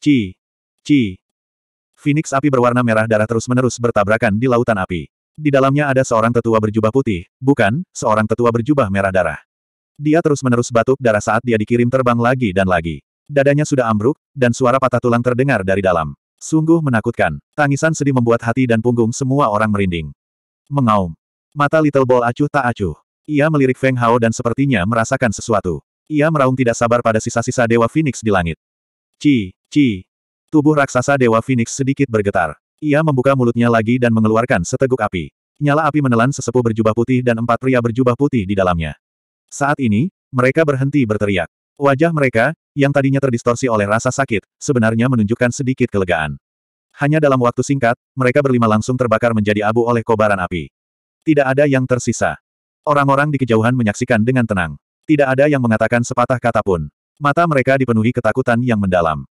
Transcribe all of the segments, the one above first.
Ci. Ci. Phoenix api berwarna merah darah terus-menerus bertabrakan di lautan api. Di dalamnya ada seorang tetua berjubah putih, bukan, seorang tetua berjubah merah darah. Dia terus-menerus batuk darah saat dia dikirim terbang lagi dan lagi. Dadanya sudah ambruk, dan suara patah tulang terdengar dari dalam. Sungguh menakutkan. Tangisan sedih membuat hati dan punggung semua orang merinding. Mengaum. Mata Little Ball acuh tak acuh. Ia melirik Feng Hao dan sepertinya merasakan sesuatu. Ia meraung tidak sabar pada sisa-sisa Dewa Phoenix di langit. Ci, ci. Tubuh raksasa Dewa Phoenix sedikit bergetar. Ia membuka mulutnya lagi dan mengeluarkan seteguk api. Nyala api menelan sesepuh berjubah putih dan empat pria berjubah putih di dalamnya. Saat ini, mereka berhenti berteriak. Wajah mereka, yang tadinya terdistorsi oleh rasa sakit, sebenarnya menunjukkan sedikit kelegaan. Hanya dalam waktu singkat, mereka berlima langsung terbakar menjadi abu oleh kobaran api. Tidak ada yang tersisa. Orang-orang di kejauhan menyaksikan dengan tenang. Tidak ada yang mengatakan sepatah kata pun. Mata mereka dipenuhi ketakutan yang mendalam.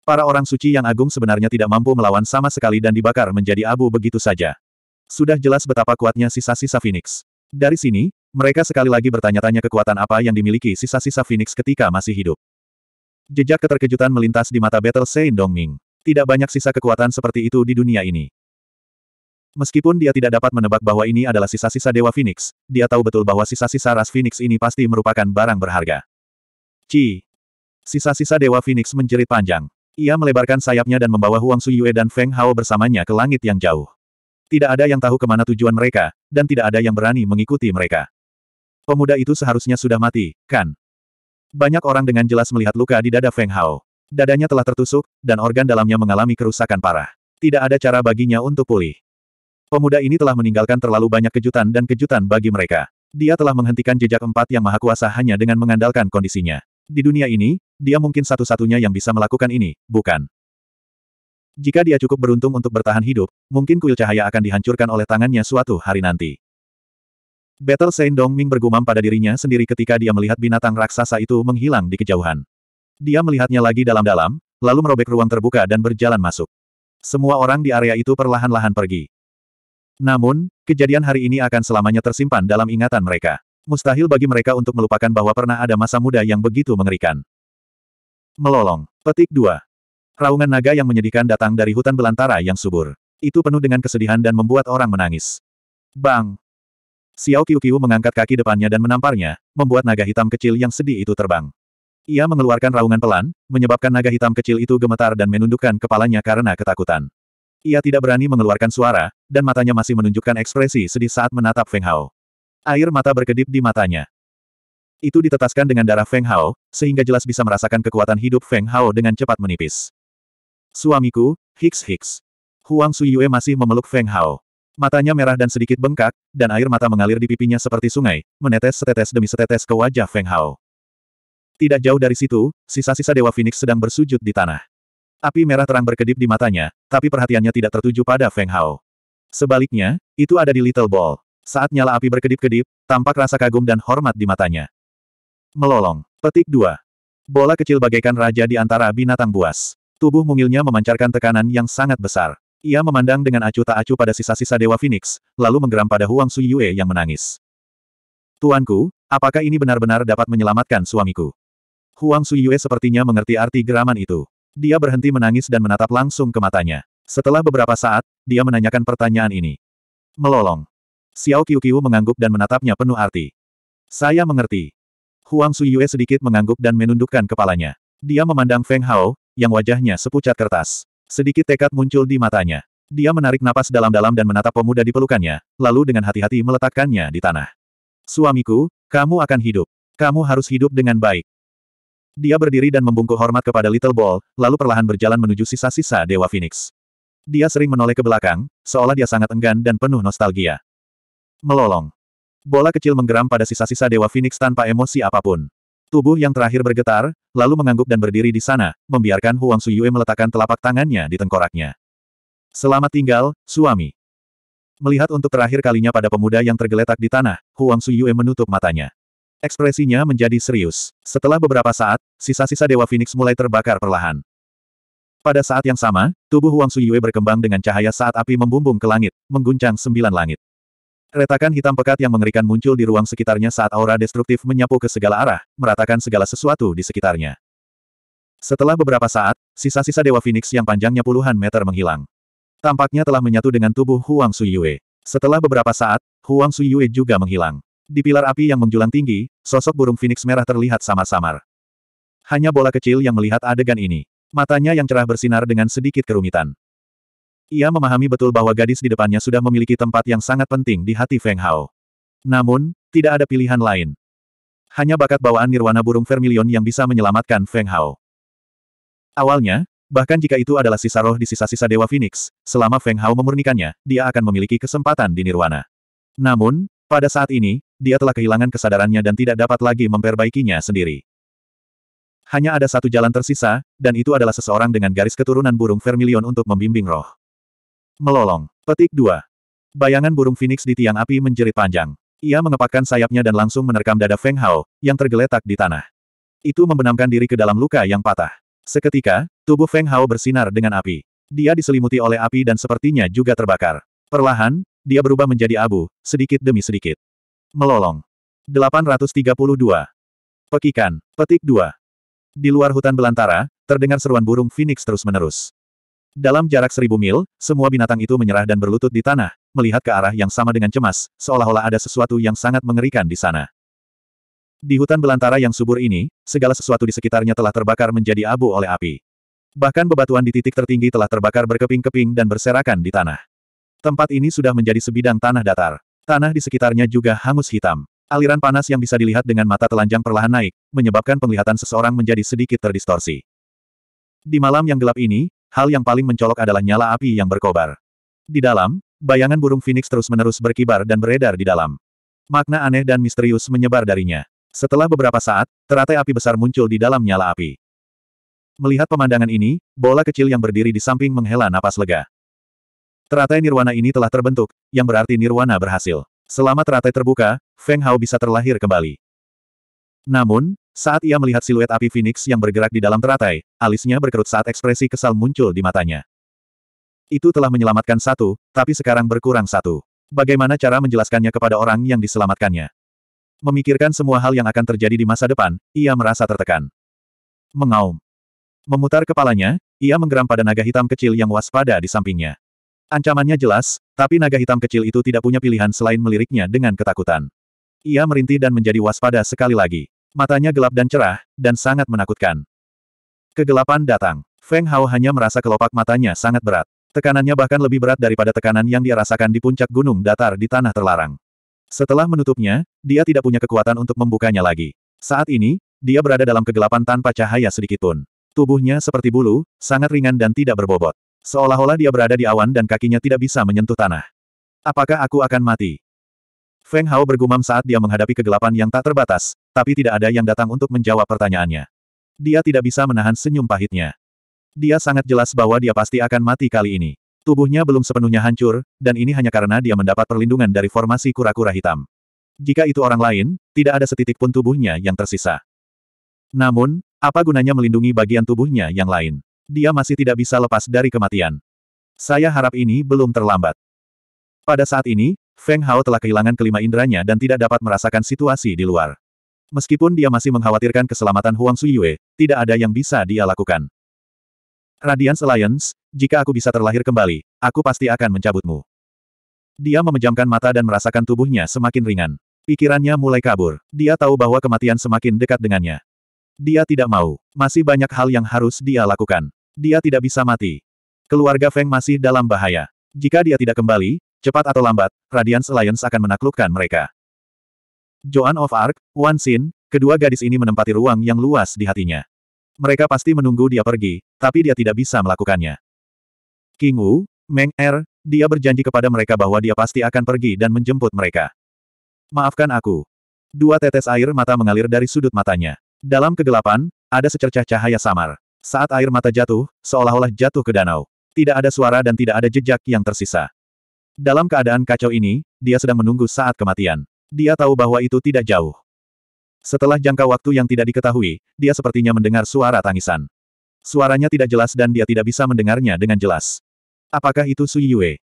Para orang suci yang agung sebenarnya tidak mampu melawan sama sekali dan dibakar menjadi abu begitu saja. Sudah jelas betapa kuatnya sisa-sisa Phoenix. Dari sini, mereka sekali lagi bertanya-tanya kekuatan apa yang dimiliki sisa-sisa Phoenix ketika masih hidup. Jejak keterkejutan melintas di mata Battle Sein Dongming. Tidak banyak sisa kekuatan seperti itu di dunia ini. Meskipun dia tidak dapat menebak bahwa ini adalah sisa-sisa Dewa Phoenix, dia tahu betul bahwa sisa-sisa ras Phoenix ini pasti merupakan barang berharga. Ci. Sisa-sisa Dewa Phoenix menjerit panjang. Ia melebarkan sayapnya dan membawa Huang Suyue dan Feng Hao bersamanya ke langit yang jauh. Tidak ada yang tahu kemana tujuan mereka, dan tidak ada yang berani mengikuti mereka. Pemuda itu seharusnya sudah mati, kan? Banyak orang dengan jelas melihat luka di dada Feng Hao. Dadanya telah tertusuk, dan organ dalamnya mengalami kerusakan parah. Tidak ada cara baginya untuk pulih. Pemuda ini telah meninggalkan terlalu banyak kejutan dan kejutan bagi mereka. Dia telah menghentikan jejak empat yang maha kuasa hanya dengan mengandalkan kondisinya. Di dunia ini, dia mungkin satu-satunya yang bisa melakukan ini, bukan? Jika dia cukup beruntung untuk bertahan hidup, mungkin kuil cahaya akan dihancurkan oleh tangannya suatu hari nanti. Battle Saint Ming bergumam pada dirinya sendiri ketika dia melihat binatang raksasa itu menghilang di kejauhan. Dia melihatnya lagi dalam-dalam, lalu merobek ruang terbuka dan berjalan masuk. Semua orang di area itu perlahan-lahan pergi. Namun, kejadian hari ini akan selamanya tersimpan dalam ingatan mereka. Mustahil bagi mereka untuk melupakan bahwa pernah ada masa muda yang begitu mengerikan. Melolong. Petik 2. Raungan naga yang menyedihkan datang dari hutan belantara yang subur. Itu penuh dengan kesedihan dan membuat orang menangis. Bang! Xiao Qiu mengangkat kaki depannya dan menamparnya, membuat naga hitam kecil yang sedih itu terbang. Ia mengeluarkan raungan pelan, menyebabkan naga hitam kecil itu gemetar dan menundukkan kepalanya karena ketakutan. Ia tidak berani mengeluarkan suara, dan matanya masih menunjukkan ekspresi sedih saat menatap Feng Hao. Air mata berkedip di matanya. Itu ditetaskan dengan darah Feng Hao, sehingga jelas bisa merasakan kekuatan hidup Feng Hao dengan cepat menipis. Suamiku, Hicks Hicks. Huang Suyue masih memeluk Feng Hao. Matanya merah dan sedikit bengkak, dan air mata mengalir di pipinya seperti sungai, menetes setetes demi setetes ke wajah Feng Hao. Tidak jauh dari situ, sisa-sisa Dewa Phoenix sedang bersujud di tanah. Api merah terang berkedip di matanya, tapi perhatiannya tidak tertuju pada Feng Hao. Sebaliknya, itu ada di Little Ball. Saat nyala api berkedip-kedip, tampak rasa kagum dan hormat di matanya. Melolong. Petik 2. Bola kecil bagaikan raja di antara binatang buas. Tubuh mungilnya memancarkan tekanan yang sangat besar. Ia memandang dengan acuh tak acuh pada sisa-sisa Dewa Phoenix, lalu menggeram pada Huang Suyue yang menangis. Tuanku, apakah ini benar-benar dapat menyelamatkan suamiku? Huang Suyue sepertinya mengerti arti geraman itu. Dia berhenti menangis dan menatap langsung ke matanya. Setelah beberapa saat, dia menanyakan pertanyaan ini. Melolong. Xiao Qiu mengangguk dan menatapnya penuh arti. Saya mengerti. Huang Suyue sedikit mengangguk dan menundukkan kepalanya. Dia memandang Feng Hao, yang wajahnya sepucat kertas. Sedikit tekad muncul di matanya. Dia menarik napas dalam-dalam dan menatap pemuda di pelukannya, lalu dengan hati-hati meletakkannya di tanah. Suamiku, kamu akan hidup. Kamu harus hidup dengan baik. Dia berdiri dan membungkuk hormat kepada Little Ball, lalu perlahan berjalan menuju sisa-sisa Dewa Phoenix. Dia sering menoleh ke belakang, seolah dia sangat enggan dan penuh nostalgia. Melolong. Bola kecil menggeram pada sisa-sisa Dewa Phoenix tanpa emosi apapun. Tubuh yang terakhir bergetar, lalu mengangguk dan berdiri di sana, membiarkan Huang Suyue meletakkan telapak tangannya di tengkoraknya. Selamat tinggal, suami. Melihat untuk terakhir kalinya pada pemuda yang tergeletak di tanah, Huang Suyue menutup matanya. Ekspresinya menjadi serius. Setelah beberapa saat, sisa-sisa Dewa Phoenix mulai terbakar perlahan. Pada saat yang sama, tubuh Huang Suyue berkembang dengan cahaya saat api membumbung ke langit, mengguncang sembilan langit. Retakan hitam pekat yang mengerikan muncul di ruang sekitarnya saat aura destruktif menyapu ke segala arah, meratakan segala sesuatu di sekitarnya. Setelah beberapa saat, sisa-sisa Dewa Phoenix yang panjangnya puluhan meter menghilang. Tampaknya telah menyatu dengan tubuh Huang Suyue. Setelah beberapa saat, Huang Suyue juga menghilang. Di pilar api yang menjulang tinggi, sosok burung Phoenix merah terlihat samar-samar. Hanya bola kecil yang melihat adegan ini. Matanya yang cerah bersinar dengan sedikit kerumitan. Ia memahami betul bahwa gadis di depannya sudah memiliki tempat yang sangat penting di hati Feng Hao. Namun, tidak ada pilihan lain. Hanya bakat bawaan nirwana burung vermilion yang bisa menyelamatkan Feng Hao. Awalnya, bahkan jika itu adalah sisa roh di sisa-sisa Dewa Phoenix, selama Feng Hao memurnikannya, dia akan memiliki kesempatan di nirwana. Namun, pada saat ini, dia telah kehilangan kesadarannya dan tidak dapat lagi memperbaikinya sendiri. Hanya ada satu jalan tersisa, dan itu adalah seseorang dengan garis keturunan burung vermilion untuk membimbing roh. Melolong. Petik 2. Bayangan burung Phoenix di tiang api menjerit panjang. Ia mengepakkan sayapnya dan langsung menerkam dada Feng Hao, yang tergeletak di tanah. Itu membenamkan diri ke dalam luka yang patah. Seketika, tubuh Feng Hao bersinar dengan api. Dia diselimuti oleh api dan sepertinya juga terbakar. Perlahan, dia berubah menjadi abu, sedikit demi sedikit. Melolong. 832. Pekikan. Petik 2. Di luar hutan belantara, terdengar seruan burung Phoenix terus-menerus. Dalam jarak seribu mil, semua binatang itu menyerah dan berlutut di tanah, melihat ke arah yang sama dengan cemas, seolah-olah ada sesuatu yang sangat mengerikan di sana. Di hutan belantara yang subur ini, segala sesuatu di sekitarnya telah terbakar menjadi abu oleh api. Bahkan bebatuan di titik tertinggi telah terbakar berkeping-keping dan berserakan di tanah. Tempat ini sudah menjadi sebidang tanah datar. Tanah di sekitarnya juga hangus hitam. Aliran panas yang bisa dilihat dengan mata telanjang perlahan naik, menyebabkan penglihatan seseorang menjadi sedikit terdistorsi. Di malam yang gelap ini, hal yang paling mencolok adalah nyala api yang berkobar. Di dalam, bayangan burung Phoenix terus-menerus berkibar dan beredar di dalam. Makna aneh dan misterius menyebar darinya. Setelah beberapa saat, teratai api besar muncul di dalam nyala api. Melihat pemandangan ini, bola kecil yang berdiri di samping menghela napas lega. Teratai nirwana ini telah terbentuk, yang berarti nirwana berhasil. Selama teratai terbuka, Feng Hao bisa terlahir kembali. Namun, saat ia melihat siluet api Phoenix yang bergerak di dalam teratai, alisnya berkerut saat ekspresi kesal muncul di matanya. Itu telah menyelamatkan satu, tapi sekarang berkurang satu. Bagaimana cara menjelaskannya kepada orang yang diselamatkannya? Memikirkan semua hal yang akan terjadi di masa depan, ia merasa tertekan. Mengaum. Memutar kepalanya, ia menggeram pada naga hitam kecil yang waspada di sampingnya. Ancamannya jelas, tapi naga hitam kecil itu tidak punya pilihan selain meliriknya dengan ketakutan. Ia merintih dan menjadi waspada sekali lagi. Matanya gelap dan cerah, dan sangat menakutkan. Kegelapan datang. Feng Hao hanya merasa kelopak matanya sangat berat. Tekanannya bahkan lebih berat daripada tekanan yang dia rasakan di puncak gunung datar di tanah terlarang. Setelah menutupnya, dia tidak punya kekuatan untuk membukanya lagi. Saat ini, dia berada dalam kegelapan tanpa cahaya sedikitpun. Tubuhnya seperti bulu, sangat ringan dan tidak berbobot. Seolah-olah dia berada di awan dan kakinya tidak bisa menyentuh tanah. Apakah aku akan mati? Feng Hao bergumam saat dia menghadapi kegelapan yang tak terbatas, tapi tidak ada yang datang untuk menjawab pertanyaannya. Dia tidak bisa menahan senyum pahitnya. Dia sangat jelas bahwa dia pasti akan mati kali ini. Tubuhnya belum sepenuhnya hancur, dan ini hanya karena dia mendapat perlindungan dari formasi kura-kura hitam. Jika itu orang lain, tidak ada setitik pun tubuhnya yang tersisa. Namun, apa gunanya melindungi bagian tubuhnya yang lain? Dia masih tidak bisa lepas dari kematian. Saya harap ini belum terlambat. Pada saat ini, Feng Hao telah kehilangan kelima inderanya dan tidak dapat merasakan situasi di luar. Meskipun dia masih mengkhawatirkan keselamatan Huang Suyue, tidak ada yang bisa dia lakukan. Radiance Alliance, jika aku bisa terlahir kembali, aku pasti akan mencabutmu. Dia memejamkan mata dan merasakan tubuhnya semakin ringan. Pikirannya mulai kabur. Dia tahu bahwa kematian semakin dekat dengannya. Dia tidak mau. Masih banyak hal yang harus dia lakukan. Dia tidak bisa mati. Keluarga Feng masih dalam bahaya. Jika dia tidak kembali, Cepat atau lambat, Radiance Alliance akan menaklukkan mereka. Joan of Arc, Wan Xin, kedua gadis ini menempati ruang yang luas di hatinya. Mereka pasti menunggu dia pergi, tapi dia tidak bisa melakukannya. King Wu, Meng Er, dia berjanji kepada mereka bahwa dia pasti akan pergi dan menjemput mereka. Maafkan aku. Dua tetes air mata mengalir dari sudut matanya. Dalam kegelapan, ada secercah cahaya samar. Saat air mata jatuh, seolah-olah jatuh ke danau. Tidak ada suara dan tidak ada jejak yang tersisa. Dalam keadaan kacau ini, dia sedang menunggu saat kematian. Dia tahu bahwa itu tidak jauh. Setelah jangka waktu yang tidak diketahui, dia sepertinya mendengar suara tangisan. Suaranya tidak jelas dan dia tidak bisa mendengarnya dengan jelas. Apakah itu Su Yue?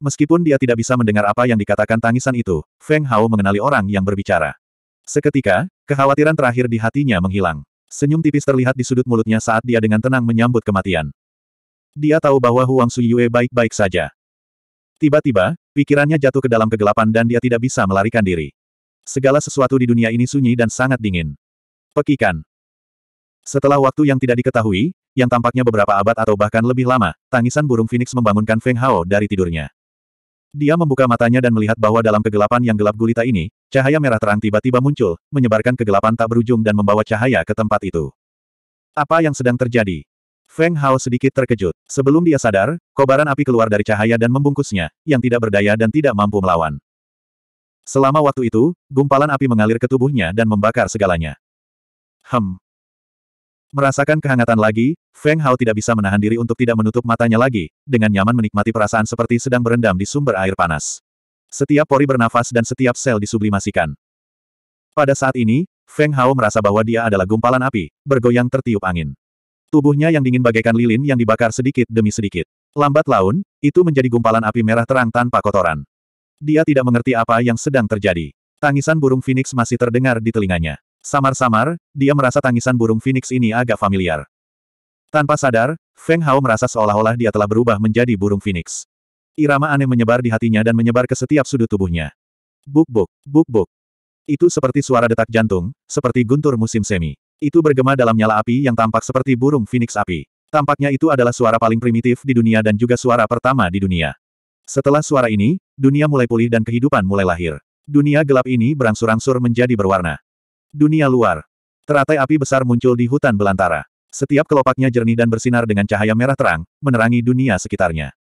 Meskipun dia tidak bisa mendengar apa yang dikatakan tangisan itu, Feng Hao mengenali orang yang berbicara. Seketika, kekhawatiran terakhir di hatinya menghilang. Senyum tipis terlihat di sudut mulutnya saat dia dengan tenang menyambut kematian. Dia tahu bahwa Huang Su Yue baik-baik saja. Tiba-tiba, pikirannya jatuh ke dalam kegelapan dan dia tidak bisa melarikan diri. Segala sesuatu di dunia ini sunyi dan sangat dingin. Pekikan. Setelah waktu yang tidak diketahui, yang tampaknya beberapa abad atau bahkan lebih lama, tangisan burung Phoenix membangunkan Feng Hao dari tidurnya. Dia membuka matanya dan melihat bahwa dalam kegelapan yang gelap gulita ini, cahaya merah terang tiba-tiba muncul, menyebarkan kegelapan tak berujung dan membawa cahaya ke tempat itu. Apa yang sedang terjadi? Feng Hao sedikit terkejut. Sebelum dia sadar, kobaran api keluar dari cahaya dan membungkusnya, yang tidak berdaya dan tidak mampu melawan. Selama waktu itu, gumpalan api mengalir ke tubuhnya dan membakar segalanya. Hem. Merasakan kehangatan lagi, Feng Hao tidak bisa menahan diri untuk tidak menutup matanya lagi, dengan nyaman menikmati perasaan seperti sedang berendam di sumber air panas. Setiap pori bernafas dan setiap sel disublimasikan. Pada saat ini, Feng Hao merasa bahwa dia adalah gumpalan api, bergoyang tertiup angin. Tubuhnya yang dingin bagaikan lilin yang dibakar sedikit demi sedikit. Lambat laun, itu menjadi gumpalan api merah terang tanpa kotoran. Dia tidak mengerti apa yang sedang terjadi. Tangisan burung Phoenix masih terdengar di telinganya. Samar-samar, dia merasa tangisan burung Phoenix ini agak familiar. Tanpa sadar, Feng Hao merasa seolah-olah dia telah berubah menjadi burung Phoenix. Irama aneh menyebar di hatinya dan menyebar ke setiap sudut tubuhnya. Buk-buk, buk-buk. Itu seperti suara detak jantung, seperti guntur musim semi. Itu bergema dalam nyala api yang tampak seperti burung phoenix api. Tampaknya itu adalah suara paling primitif di dunia dan juga suara pertama di dunia. Setelah suara ini, dunia mulai pulih dan kehidupan mulai lahir. Dunia gelap ini berangsur-angsur menjadi berwarna. Dunia luar. Teratai api besar muncul di hutan belantara. Setiap kelopaknya jernih dan bersinar dengan cahaya merah terang, menerangi dunia sekitarnya.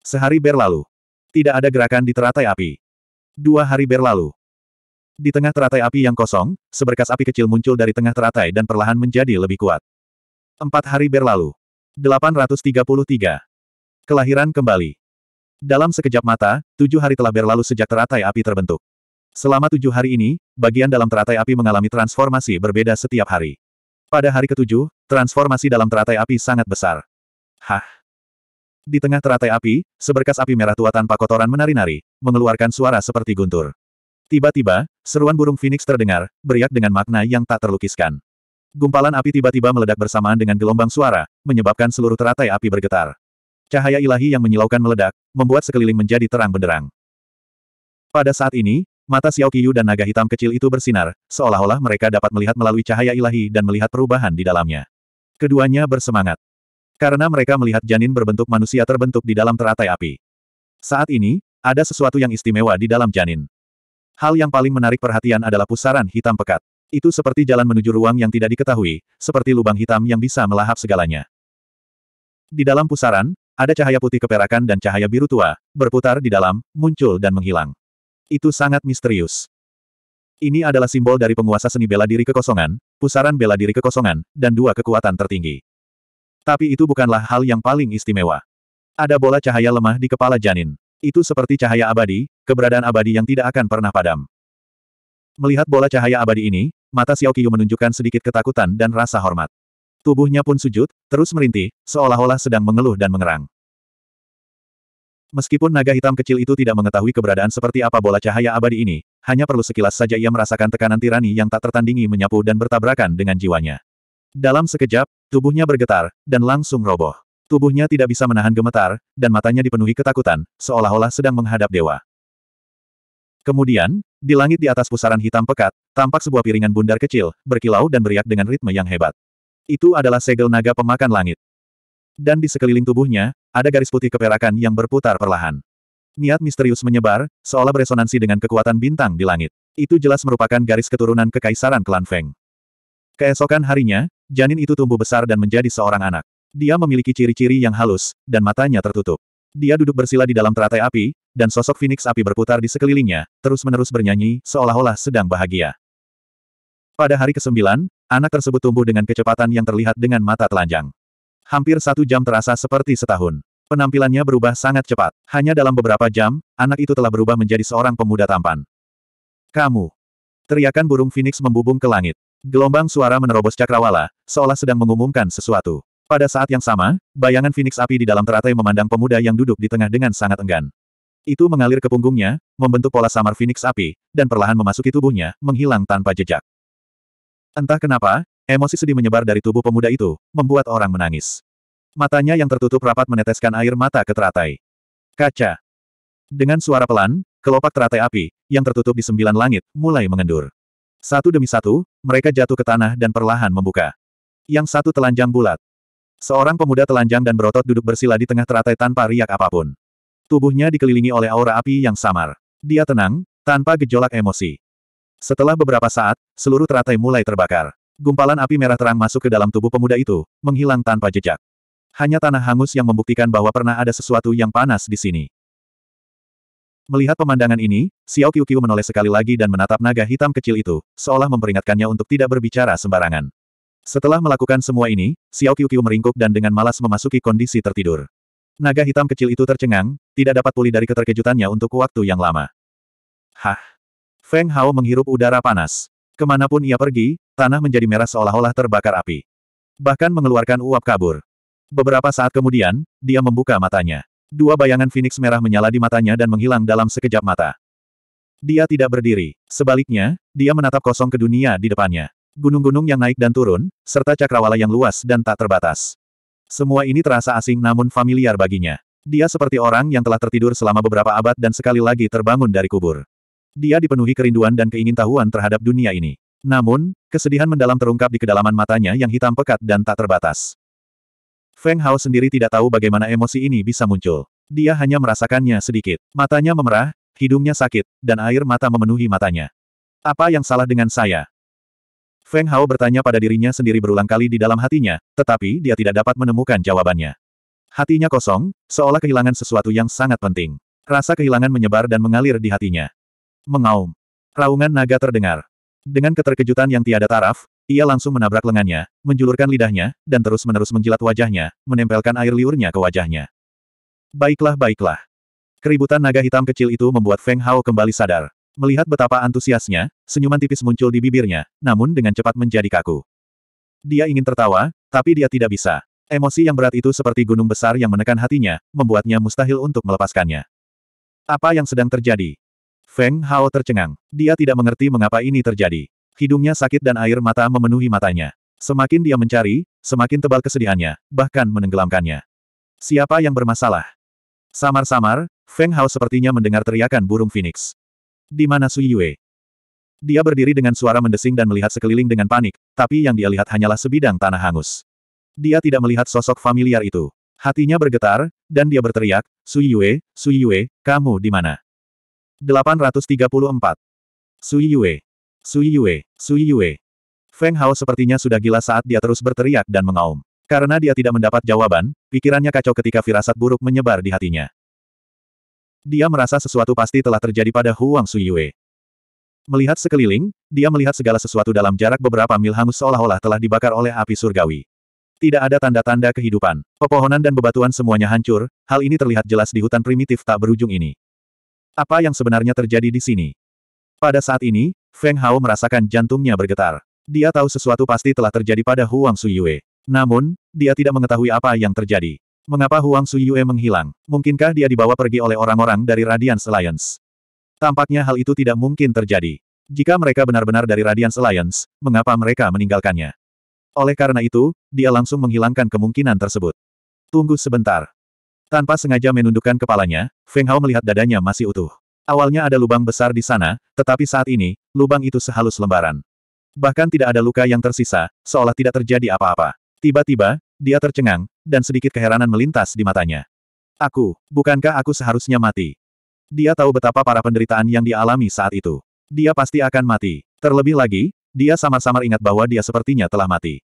Sehari berlalu. Tidak ada gerakan di teratai api. Dua hari berlalu. Di tengah teratai api yang kosong, seberkas api kecil muncul dari tengah teratai dan perlahan menjadi lebih kuat. Empat hari berlalu. 833. Kelahiran kembali. Dalam sekejap mata, tujuh hari telah berlalu sejak teratai api terbentuk. Selama tujuh hari ini, bagian dalam teratai api mengalami transformasi berbeda setiap hari. Pada hari ketujuh, transformasi dalam teratai api sangat besar. Hah? Di tengah teratai api, seberkas api merah tua tanpa kotoran menari-nari, mengeluarkan suara seperti guntur. Tiba-tiba, seruan burung Phoenix terdengar, beriak dengan makna yang tak terlukiskan. Gumpalan api tiba-tiba meledak bersamaan dengan gelombang suara, menyebabkan seluruh teratai api bergetar. Cahaya ilahi yang menyilaukan meledak, membuat sekeliling menjadi terang benderang. Pada saat ini, mata Xiao Qiyu dan naga hitam kecil itu bersinar, seolah-olah mereka dapat melihat melalui cahaya ilahi dan melihat perubahan di dalamnya. Keduanya bersemangat. Karena mereka melihat janin berbentuk manusia terbentuk di dalam teratai api. Saat ini, ada sesuatu yang istimewa di dalam janin. Hal yang paling menarik perhatian adalah pusaran hitam pekat. Itu seperti jalan menuju ruang yang tidak diketahui, seperti lubang hitam yang bisa melahap segalanya. Di dalam pusaran, ada cahaya putih keperakan dan cahaya biru tua, berputar di dalam, muncul dan menghilang. Itu sangat misterius. Ini adalah simbol dari penguasa seni bela diri kekosongan, pusaran bela diri kekosongan, dan dua kekuatan tertinggi. Tapi itu bukanlah hal yang paling istimewa. Ada bola cahaya lemah di kepala janin. Itu seperti cahaya abadi, keberadaan abadi yang tidak akan pernah padam. Melihat bola cahaya abadi ini, mata Xiao Qiyu menunjukkan sedikit ketakutan dan rasa hormat. Tubuhnya pun sujud, terus merintih, seolah-olah sedang mengeluh dan mengerang. Meskipun naga hitam kecil itu tidak mengetahui keberadaan seperti apa bola cahaya abadi ini, hanya perlu sekilas saja ia merasakan tekanan tirani yang tak tertandingi menyapu dan bertabrakan dengan jiwanya. Dalam sekejap, tubuhnya bergetar, dan langsung roboh. Tubuhnya tidak bisa menahan gemetar, dan matanya dipenuhi ketakutan, seolah-olah sedang menghadap dewa. Kemudian, di langit di atas pusaran hitam pekat, tampak sebuah piringan bundar kecil, berkilau dan beriak dengan ritme yang hebat. Itu adalah segel naga pemakan langit. Dan di sekeliling tubuhnya, ada garis putih keperakan yang berputar perlahan. Niat misterius menyebar, seolah beresonansi dengan kekuatan bintang di langit. Itu jelas merupakan garis keturunan kekaisaran klan Feng. Keesokan harinya, janin itu tumbuh besar dan menjadi seorang anak. Dia memiliki ciri-ciri yang halus, dan matanya tertutup. Dia duduk bersila di dalam teratai api, dan sosok Phoenix api berputar di sekelilingnya, terus-menerus bernyanyi, seolah-olah sedang bahagia. Pada hari ke-9, anak tersebut tumbuh dengan kecepatan yang terlihat dengan mata telanjang. Hampir satu jam terasa seperti setahun. Penampilannya berubah sangat cepat. Hanya dalam beberapa jam, anak itu telah berubah menjadi seorang pemuda tampan. Kamu! Teriakan burung Phoenix membubung ke langit. Gelombang suara menerobos cakrawala, seolah sedang mengumumkan sesuatu. Pada saat yang sama, bayangan Phoenix api di dalam teratai memandang pemuda yang duduk di tengah dengan sangat enggan. Itu mengalir ke punggungnya, membentuk pola samar Phoenix api, dan perlahan memasuki tubuhnya, menghilang tanpa jejak. Entah kenapa, emosi sedih menyebar dari tubuh pemuda itu, membuat orang menangis. Matanya yang tertutup rapat meneteskan air mata ke teratai. Kaca. Dengan suara pelan, kelopak teratai api, yang tertutup di sembilan langit, mulai mengendur. Satu demi satu, mereka jatuh ke tanah dan perlahan membuka. Yang satu telanjang bulat, Seorang pemuda telanjang dan berotot duduk bersila di tengah teratai tanpa riak apapun. Tubuhnya dikelilingi oleh aura api yang samar. Dia tenang, tanpa gejolak emosi. Setelah beberapa saat, seluruh teratai mulai terbakar. Gumpalan api merah terang masuk ke dalam tubuh pemuda itu, menghilang tanpa jejak. Hanya tanah hangus yang membuktikan bahwa pernah ada sesuatu yang panas di sini. Melihat pemandangan ini, Xiao Qiu menoleh sekali lagi dan menatap naga hitam kecil itu, seolah memperingatkannya untuk tidak berbicara sembarangan. Setelah melakukan semua ini, Xiao Qiuqiu meringkuk dan dengan malas memasuki kondisi tertidur. Naga hitam kecil itu tercengang, tidak dapat pulih dari keterkejutannya untuk waktu yang lama. Hah! Feng Hao menghirup udara panas. Kemanapun ia pergi, tanah menjadi merah seolah-olah terbakar api. Bahkan mengeluarkan uap kabur. Beberapa saat kemudian, dia membuka matanya. Dua bayangan Phoenix merah menyala di matanya dan menghilang dalam sekejap mata. Dia tidak berdiri. Sebaliknya, dia menatap kosong ke dunia di depannya gunung-gunung yang naik dan turun, serta cakrawala yang luas dan tak terbatas. Semua ini terasa asing namun familiar baginya. Dia seperti orang yang telah tertidur selama beberapa abad dan sekali lagi terbangun dari kubur. Dia dipenuhi kerinduan dan keingintahuan terhadap dunia ini. Namun, kesedihan mendalam terungkap di kedalaman matanya yang hitam pekat dan tak terbatas. Feng Hao sendiri tidak tahu bagaimana emosi ini bisa muncul. Dia hanya merasakannya sedikit. Matanya memerah, hidungnya sakit, dan air mata memenuhi matanya. Apa yang salah dengan saya? Feng Hao bertanya pada dirinya sendiri berulang kali di dalam hatinya, tetapi dia tidak dapat menemukan jawabannya. Hatinya kosong, seolah kehilangan sesuatu yang sangat penting. Rasa kehilangan menyebar dan mengalir di hatinya. Mengaum. Raungan naga terdengar. Dengan keterkejutan yang tiada taraf, ia langsung menabrak lengannya, menjulurkan lidahnya, dan terus-menerus menjilat wajahnya, menempelkan air liurnya ke wajahnya. Baiklah, baiklah. Keributan naga hitam kecil itu membuat Feng Hao kembali sadar. Melihat betapa antusiasnya, senyuman tipis muncul di bibirnya, namun dengan cepat menjadi kaku. Dia ingin tertawa, tapi dia tidak bisa. Emosi yang berat itu seperti gunung besar yang menekan hatinya, membuatnya mustahil untuk melepaskannya. Apa yang sedang terjadi? Feng Hao tercengang. Dia tidak mengerti mengapa ini terjadi. Hidungnya sakit dan air mata memenuhi matanya. Semakin dia mencari, semakin tebal kesedihannya, bahkan menenggelamkannya. Siapa yang bermasalah? Samar-samar, Feng Hao sepertinya mendengar teriakan burung phoenix. Di mana Sui Yue? Dia berdiri dengan suara mendesing dan melihat sekeliling dengan panik, tapi yang dia lihat hanyalah sebidang tanah hangus. Dia tidak melihat sosok familiar itu. Hatinya bergetar, dan dia berteriak, Sui Yue, Sui Yue, kamu di mana? 834. Sui Yue. Sui Yue, Sui Yue. Feng Hao sepertinya sudah gila saat dia terus berteriak dan mengaum. Karena dia tidak mendapat jawaban, pikirannya kacau ketika firasat buruk menyebar di hatinya dia merasa sesuatu pasti telah terjadi pada Huang Suyue. Melihat sekeliling, dia melihat segala sesuatu dalam jarak beberapa mil hangus seolah-olah telah dibakar oleh api surgawi. Tidak ada tanda-tanda kehidupan. Pepohonan dan bebatuan semuanya hancur, hal ini terlihat jelas di hutan primitif tak berujung ini. Apa yang sebenarnya terjadi di sini? Pada saat ini, Feng Hao merasakan jantungnya bergetar. Dia tahu sesuatu pasti telah terjadi pada Huang Suyue. Namun, dia tidak mengetahui apa yang terjadi. Mengapa Huang Suyue menghilang? Mungkinkah dia dibawa pergi oleh orang-orang dari Radiance Alliance? Tampaknya hal itu tidak mungkin terjadi. Jika mereka benar-benar dari Radiance Alliance, mengapa mereka meninggalkannya? Oleh karena itu, dia langsung menghilangkan kemungkinan tersebut. Tunggu sebentar. Tanpa sengaja menundukkan kepalanya, Feng Hao melihat dadanya masih utuh. Awalnya ada lubang besar di sana, tetapi saat ini, lubang itu sehalus lembaran. Bahkan tidak ada luka yang tersisa, seolah tidak terjadi apa-apa. Tiba-tiba, dia tercengang, dan sedikit keheranan melintas di matanya. Aku, bukankah aku seharusnya mati? Dia tahu betapa para penderitaan yang dialami saat itu. Dia pasti akan mati. Terlebih lagi, dia samar-samar ingat bahwa dia sepertinya telah mati.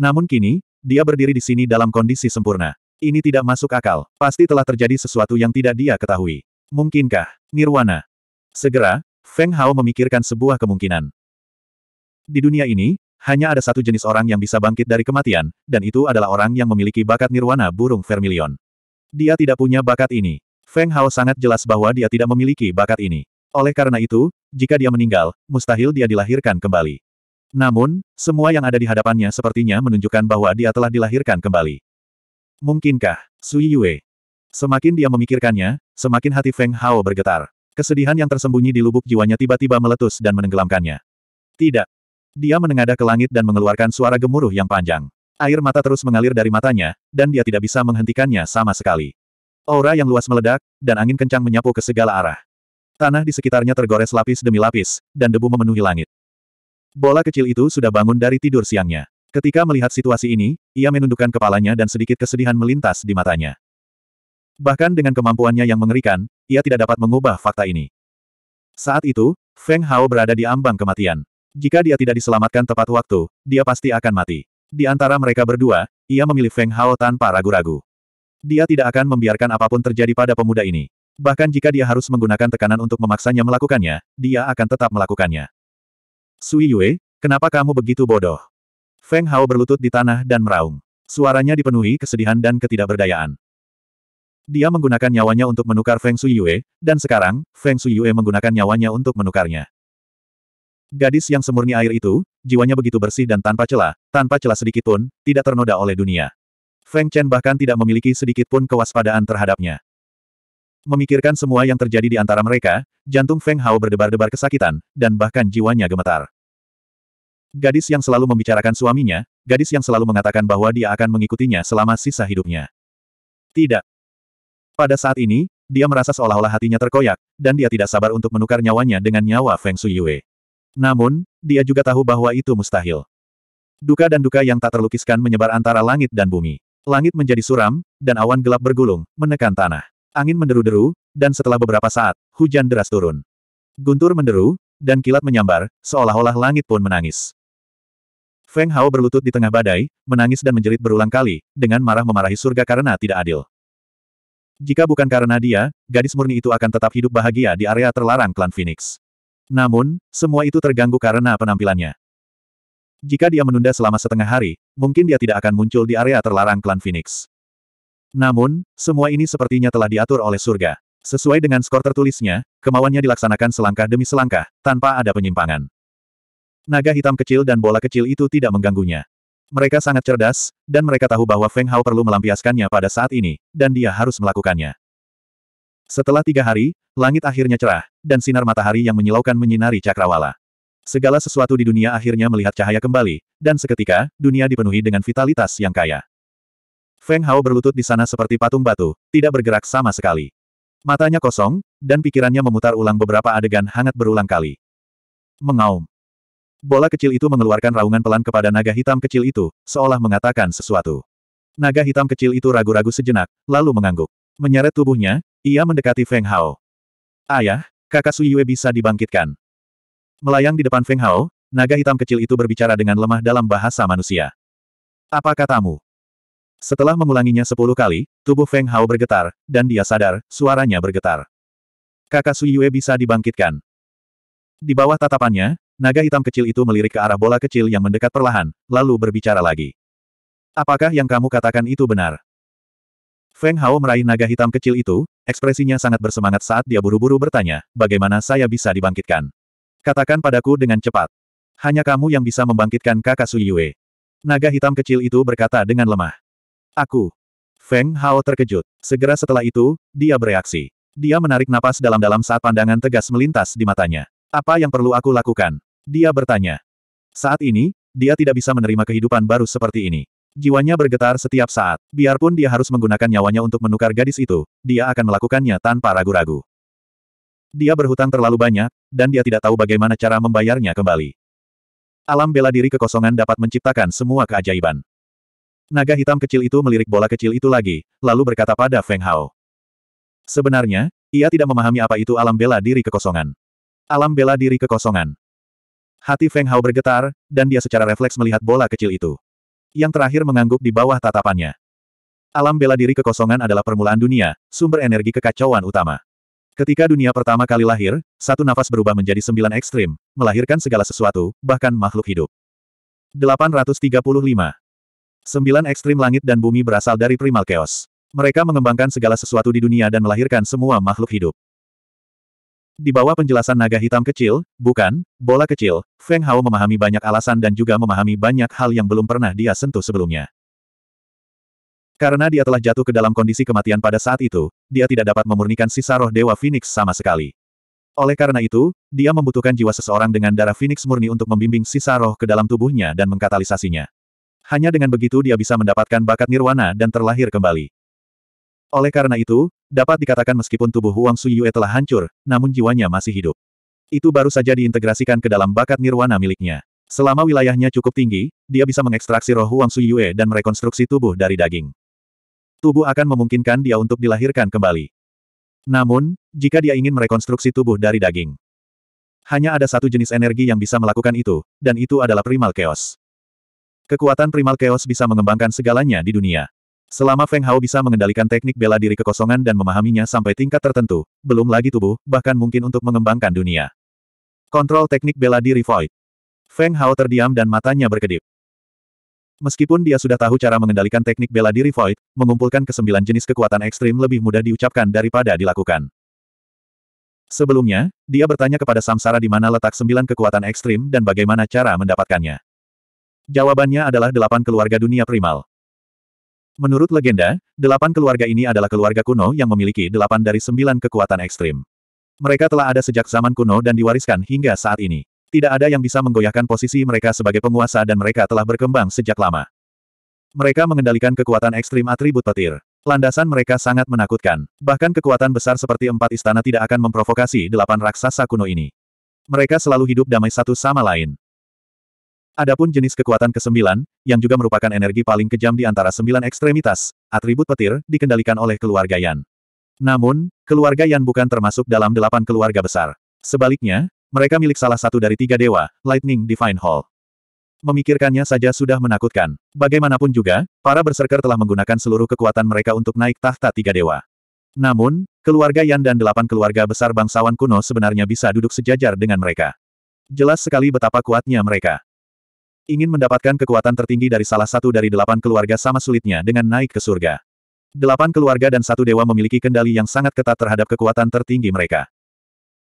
Namun kini, dia berdiri di sini dalam kondisi sempurna. Ini tidak masuk akal. Pasti telah terjadi sesuatu yang tidak dia ketahui. Mungkinkah? Nirwana. Segera, Feng Hao memikirkan sebuah kemungkinan. Di dunia ini, hanya ada satu jenis orang yang bisa bangkit dari kematian, dan itu adalah orang yang memiliki bakat nirwana burung vermilion. Dia tidak punya bakat ini. Feng Hao sangat jelas bahwa dia tidak memiliki bakat ini. Oleh karena itu, jika dia meninggal, mustahil dia dilahirkan kembali. Namun, semua yang ada di hadapannya sepertinya menunjukkan bahwa dia telah dilahirkan kembali. Mungkinkah, Sui Yue? Semakin dia memikirkannya, semakin hati Feng Hao bergetar. Kesedihan yang tersembunyi di lubuk jiwanya tiba-tiba meletus dan menenggelamkannya. Tidak, dia menengadah ke langit dan mengeluarkan suara gemuruh yang panjang. Air mata terus mengalir dari matanya, dan dia tidak bisa menghentikannya sama sekali. Aura yang luas meledak, dan angin kencang menyapu ke segala arah. Tanah di sekitarnya tergores lapis demi lapis, dan debu memenuhi langit. Bola kecil itu sudah bangun dari tidur siangnya. Ketika melihat situasi ini, ia menundukkan kepalanya dan sedikit kesedihan melintas di matanya. Bahkan dengan kemampuannya yang mengerikan, ia tidak dapat mengubah fakta ini. Saat itu, Feng Hao berada di ambang kematian. Jika dia tidak diselamatkan tepat waktu, dia pasti akan mati. Di antara mereka berdua, ia memilih Feng Hao tanpa ragu-ragu. Dia tidak akan membiarkan apapun terjadi pada pemuda ini. Bahkan jika dia harus menggunakan tekanan untuk memaksanya melakukannya, dia akan tetap melakukannya. Sui Yue, kenapa kamu begitu bodoh? Feng Hao berlutut di tanah dan meraung. Suaranya dipenuhi kesedihan dan ketidakberdayaan. Dia menggunakan nyawanya untuk menukar Feng Sui Yue, dan sekarang, Feng Sui Yue menggunakan nyawanya untuk menukarnya. Gadis yang semurni air itu, jiwanya begitu bersih dan tanpa celah, tanpa celah sedikit pun, tidak ternoda oleh dunia. Feng Chen bahkan tidak memiliki sedikit pun kewaspadaan terhadapnya. Memikirkan semua yang terjadi di antara mereka, jantung Feng Hao berdebar-debar kesakitan, dan bahkan jiwanya gemetar. Gadis yang selalu membicarakan suaminya, gadis yang selalu mengatakan bahwa dia akan mengikutinya selama sisa hidupnya. Tidak. Pada saat ini, dia merasa seolah-olah hatinya terkoyak, dan dia tidak sabar untuk menukar nyawanya dengan nyawa Feng Suyue. Namun, dia juga tahu bahwa itu mustahil. Duka dan duka yang tak terlukiskan menyebar antara langit dan bumi. Langit menjadi suram, dan awan gelap bergulung, menekan tanah. Angin menderu-deru, dan setelah beberapa saat, hujan deras turun. Guntur menderu, dan kilat menyambar, seolah-olah langit pun menangis. Feng Hao berlutut di tengah badai, menangis dan menjerit berulang kali, dengan marah memarahi surga karena tidak adil. Jika bukan karena dia, gadis murni itu akan tetap hidup bahagia di area terlarang klan Phoenix. Namun, semua itu terganggu karena penampilannya. Jika dia menunda selama setengah hari, mungkin dia tidak akan muncul di area terlarang klan Phoenix. Namun, semua ini sepertinya telah diatur oleh surga. Sesuai dengan skor tertulisnya, kemauannya dilaksanakan selangkah demi selangkah, tanpa ada penyimpangan. Naga hitam kecil dan bola kecil itu tidak mengganggunya. Mereka sangat cerdas, dan mereka tahu bahwa Feng Hao perlu melampiaskannya pada saat ini, dan dia harus melakukannya. Setelah tiga hari, langit akhirnya cerah, dan sinar matahari yang menyilaukan menyinari cakrawala. Segala sesuatu di dunia akhirnya melihat cahaya kembali, dan seketika, dunia dipenuhi dengan vitalitas yang kaya. Feng Hao berlutut di sana seperti patung batu, tidak bergerak sama sekali. Matanya kosong, dan pikirannya memutar ulang beberapa adegan hangat berulang kali. Mengaum. Bola kecil itu mengeluarkan raungan pelan kepada naga hitam kecil itu, seolah mengatakan sesuatu. Naga hitam kecil itu ragu-ragu sejenak, lalu mengangguk. Menyeret tubuhnya, ia mendekati Feng Hao. Ayah, kakak Su Yue bisa dibangkitkan. Melayang di depan Feng Hao, naga hitam kecil itu berbicara dengan lemah dalam bahasa manusia. Apa katamu? Setelah mengulanginya sepuluh kali, tubuh Feng Hao bergetar, dan dia sadar, suaranya bergetar. Kakak Su Yue bisa dibangkitkan. Di bawah tatapannya, naga hitam kecil itu melirik ke arah bola kecil yang mendekat perlahan, lalu berbicara lagi. Apakah yang kamu katakan itu benar? Feng Hao meraih naga hitam kecil itu, ekspresinya sangat bersemangat saat dia buru-buru bertanya, bagaimana saya bisa dibangkitkan? Katakan padaku dengan cepat. Hanya kamu yang bisa membangkitkan kakak Su Yue. Naga hitam kecil itu berkata dengan lemah. Aku. Feng Hao terkejut. Segera setelah itu, dia bereaksi. Dia menarik napas dalam-dalam saat pandangan tegas melintas di matanya. Apa yang perlu aku lakukan? Dia bertanya. Saat ini, dia tidak bisa menerima kehidupan baru seperti ini. Jiwanya bergetar setiap saat. Biarpun dia harus menggunakan nyawanya untuk menukar gadis itu, dia akan melakukannya tanpa ragu-ragu. Dia berhutang terlalu banyak, dan dia tidak tahu bagaimana cara membayarnya kembali. Alam bela diri kekosongan dapat menciptakan semua keajaiban. Naga hitam kecil itu melirik bola kecil itu lagi, lalu berkata pada Feng Hao. Sebenarnya, ia tidak memahami apa itu alam bela diri kekosongan. Alam bela diri kekosongan. Hati Feng Hao bergetar, dan dia secara refleks melihat bola kecil itu yang terakhir mengangguk di bawah tatapannya. Alam bela diri kekosongan adalah permulaan dunia, sumber energi kekacauan utama. Ketika dunia pertama kali lahir, satu nafas berubah menjadi sembilan ekstrim, melahirkan segala sesuatu, bahkan makhluk hidup. 835. Sembilan ekstrim langit dan bumi berasal dari primal chaos. Mereka mengembangkan segala sesuatu di dunia dan melahirkan semua makhluk hidup. Di bawah penjelasan naga hitam kecil, bukan, bola kecil, Feng Hao memahami banyak alasan dan juga memahami banyak hal yang belum pernah dia sentuh sebelumnya. Karena dia telah jatuh ke dalam kondisi kematian pada saat itu, dia tidak dapat memurnikan sisa roh Dewa Phoenix sama sekali. Oleh karena itu, dia membutuhkan jiwa seseorang dengan darah Phoenix murni untuk membimbing sisa roh ke dalam tubuhnya dan mengkatalisasinya. Hanya dengan begitu dia bisa mendapatkan bakat nirwana dan terlahir kembali. Oleh karena itu, dapat dikatakan meskipun tubuh Huang Suyue telah hancur, namun jiwanya masih hidup. Itu baru saja diintegrasikan ke dalam bakat nirwana miliknya. Selama wilayahnya cukup tinggi, dia bisa mengekstraksi roh Huang Suyue dan merekonstruksi tubuh dari daging. Tubuh akan memungkinkan dia untuk dilahirkan kembali. Namun, jika dia ingin merekonstruksi tubuh dari daging, hanya ada satu jenis energi yang bisa melakukan itu, dan itu adalah primal chaos. Kekuatan primal chaos bisa mengembangkan segalanya di dunia. Selama Feng Hao bisa mengendalikan teknik bela diri kekosongan dan memahaminya sampai tingkat tertentu, belum lagi tubuh, bahkan mungkin untuk mengembangkan dunia. Kontrol teknik bela diri Void. Feng Hao terdiam dan matanya berkedip. Meskipun dia sudah tahu cara mengendalikan teknik bela diri Void, mengumpulkan kesembilan jenis kekuatan ekstrim lebih mudah diucapkan daripada dilakukan. Sebelumnya, dia bertanya kepada Samsara di mana letak sembilan kekuatan ekstrim dan bagaimana cara mendapatkannya. Jawabannya adalah delapan keluarga dunia primal. Menurut legenda, delapan keluarga ini adalah keluarga kuno yang memiliki delapan dari sembilan kekuatan ekstrim. Mereka telah ada sejak zaman kuno dan diwariskan hingga saat ini. Tidak ada yang bisa menggoyahkan posisi mereka sebagai penguasa dan mereka telah berkembang sejak lama. Mereka mengendalikan kekuatan ekstrim atribut petir. Landasan mereka sangat menakutkan. Bahkan kekuatan besar seperti empat istana tidak akan memprovokasi delapan raksasa kuno ini. Mereka selalu hidup damai satu sama lain. Adapun jenis kekuatan kesembilan, yang juga merupakan energi paling kejam di antara sembilan ekstremitas, atribut petir, dikendalikan oleh keluarga Yan. Namun, keluarga Yan bukan termasuk dalam delapan keluarga besar. Sebaliknya, mereka milik salah satu dari tiga dewa, Lightning Divine Hall. Memikirkannya saja sudah menakutkan. Bagaimanapun juga, para berserker telah menggunakan seluruh kekuatan mereka untuk naik tahta tiga dewa. Namun, keluarga Yan dan delapan keluarga besar bangsawan kuno sebenarnya bisa duduk sejajar dengan mereka. Jelas sekali betapa kuatnya mereka. Ingin mendapatkan kekuatan tertinggi dari salah satu dari delapan keluarga sama sulitnya dengan naik ke surga. Delapan keluarga dan satu dewa memiliki kendali yang sangat ketat terhadap kekuatan tertinggi mereka.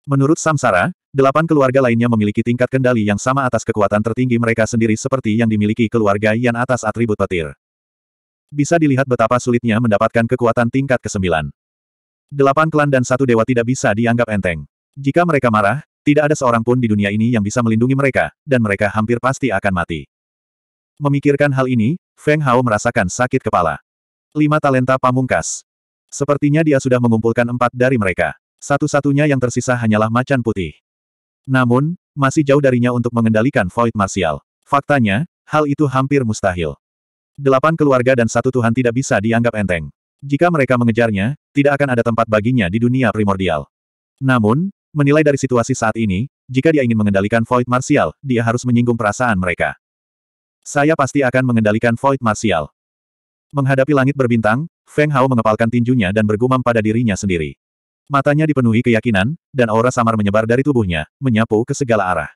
Menurut Samsara, delapan keluarga lainnya memiliki tingkat kendali yang sama atas kekuatan tertinggi mereka sendiri seperti yang dimiliki keluarga yang atas atribut petir. Bisa dilihat betapa sulitnya mendapatkan kekuatan tingkat ke-9. Delapan klan dan satu dewa tidak bisa dianggap enteng. Jika mereka marah, tidak ada seorang pun di dunia ini yang bisa melindungi mereka, dan mereka hampir pasti akan mati. Memikirkan hal ini, Feng Hao merasakan sakit kepala. Lima talenta pamungkas. Sepertinya dia sudah mengumpulkan empat dari mereka. Satu-satunya yang tersisa hanyalah macan putih. Namun, masih jauh darinya untuk mengendalikan void Martial. Faktanya, hal itu hampir mustahil. Delapan keluarga dan satu Tuhan tidak bisa dianggap enteng. Jika mereka mengejarnya, tidak akan ada tempat baginya di dunia primordial. Namun, Menilai dari situasi saat ini, jika dia ingin mengendalikan Void Martial, dia harus menyinggung perasaan mereka. Saya pasti akan mengendalikan Void Martial. Menghadapi langit berbintang, Feng Hao mengepalkan tinjunya dan bergumam pada dirinya sendiri. Matanya dipenuhi keyakinan, dan aura samar menyebar dari tubuhnya, menyapu ke segala arah.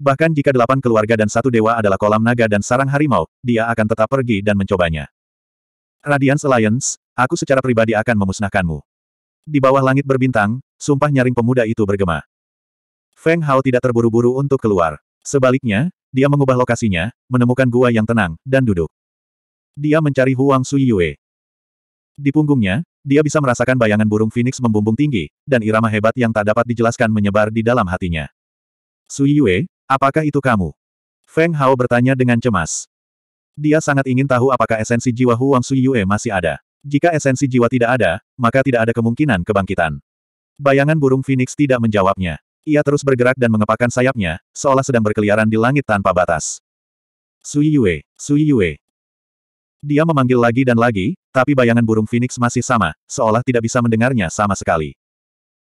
Bahkan jika delapan keluarga dan satu dewa adalah kolam naga dan sarang harimau, dia akan tetap pergi dan mencobanya. Radiance Alliance, aku secara pribadi akan memusnahkanmu. Di bawah langit berbintang, sumpah nyaring pemuda itu bergema. Feng Hao tidak terburu-buru untuk keluar. Sebaliknya, dia mengubah lokasinya, menemukan gua yang tenang, dan duduk. Dia mencari Huang Yue. Di punggungnya, dia bisa merasakan bayangan burung phoenix membumbung tinggi, dan irama hebat yang tak dapat dijelaskan menyebar di dalam hatinya. Yue, apakah itu kamu? Feng Hao bertanya dengan cemas. Dia sangat ingin tahu apakah esensi jiwa Huang Yue masih ada. Jika esensi jiwa tidak ada, maka tidak ada kemungkinan kebangkitan. Bayangan burung Phoenix tidak menjawabnya. Ia terus bergerak dan mengepakkan sayapnya, seolah sedang berkeliaran di langit tanpa batas. Sui Yue, Sui Yue. Dia memanggil lagi dan lagi, tapi bayangan burung Phoenix masih sama, seolah tidak bisa mendengarnya sama sekali.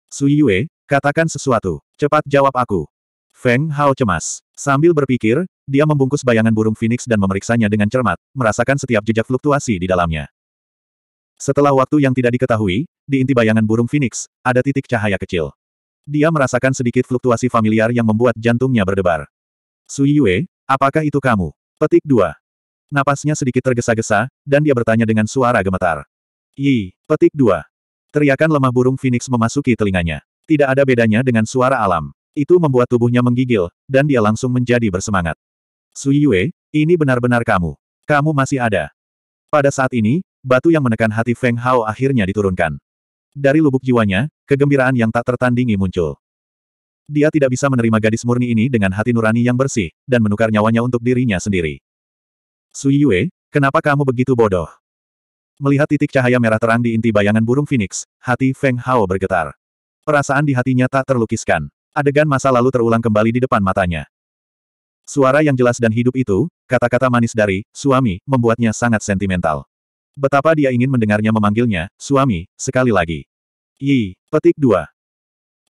Sui Yue, katakan sesuatu. Cepat jawab aku. Feng Hao cemas. Sambil berpikir, dia membungkus bayangan burung Phoenix dan memeriksanya dengan cermat, merasakan setiap jejak fluktuasi di dalamnya. Setelah waktu yang tidak diketahui, di inti bayangan burung Phoenix, ada titik cahaya kecil. Dia merasakan sedikit fluktuasi familiar yang membuat jantungnya berdebar. Sui Yue, apakah itu kamu? Petik 2. Napasnya sedikit tergesa-gesa, dan dia bertanya dengan suara gemetar. Yi, petik 2. Teriakan lemah burung Phoenix memasuki telinganya. Tidak ada bedanya dengan suara alam. Itu membuat tubuhnya menggigil, dan dia langsung menjadi bersemangat. Sui Yue, ini benar-benar kamu. Kamu masih ada. Pada saat ini, Batu yang menekan hati Feng Hao akhirnya diturunkan. Dari lubuk jiwanya, kegembiraan yang tak tertandingi muncul. Dia tidak bisa menerima gadis murni ini dengan hati nurani yang bersih, dan menukar nyawanya untuk dirinya sendiri. Sui Yue, kenapa kamu begitu bodoh? Melihat titik cahaya merah terang di inti bayangan burung Phoenix, hati Feng Hao bergetar. Perasaan di hatinya tak terlukiskan. Adegan masa lalu terulang kembali di depan matanya. Suara yang jelas dan hidup itu, kata-kata manis dari suami, membuatnya sangat sentimental. Betapa dia ingin mendengarnya memanggilnya, suami, sekali lagi. Yi, petik dua.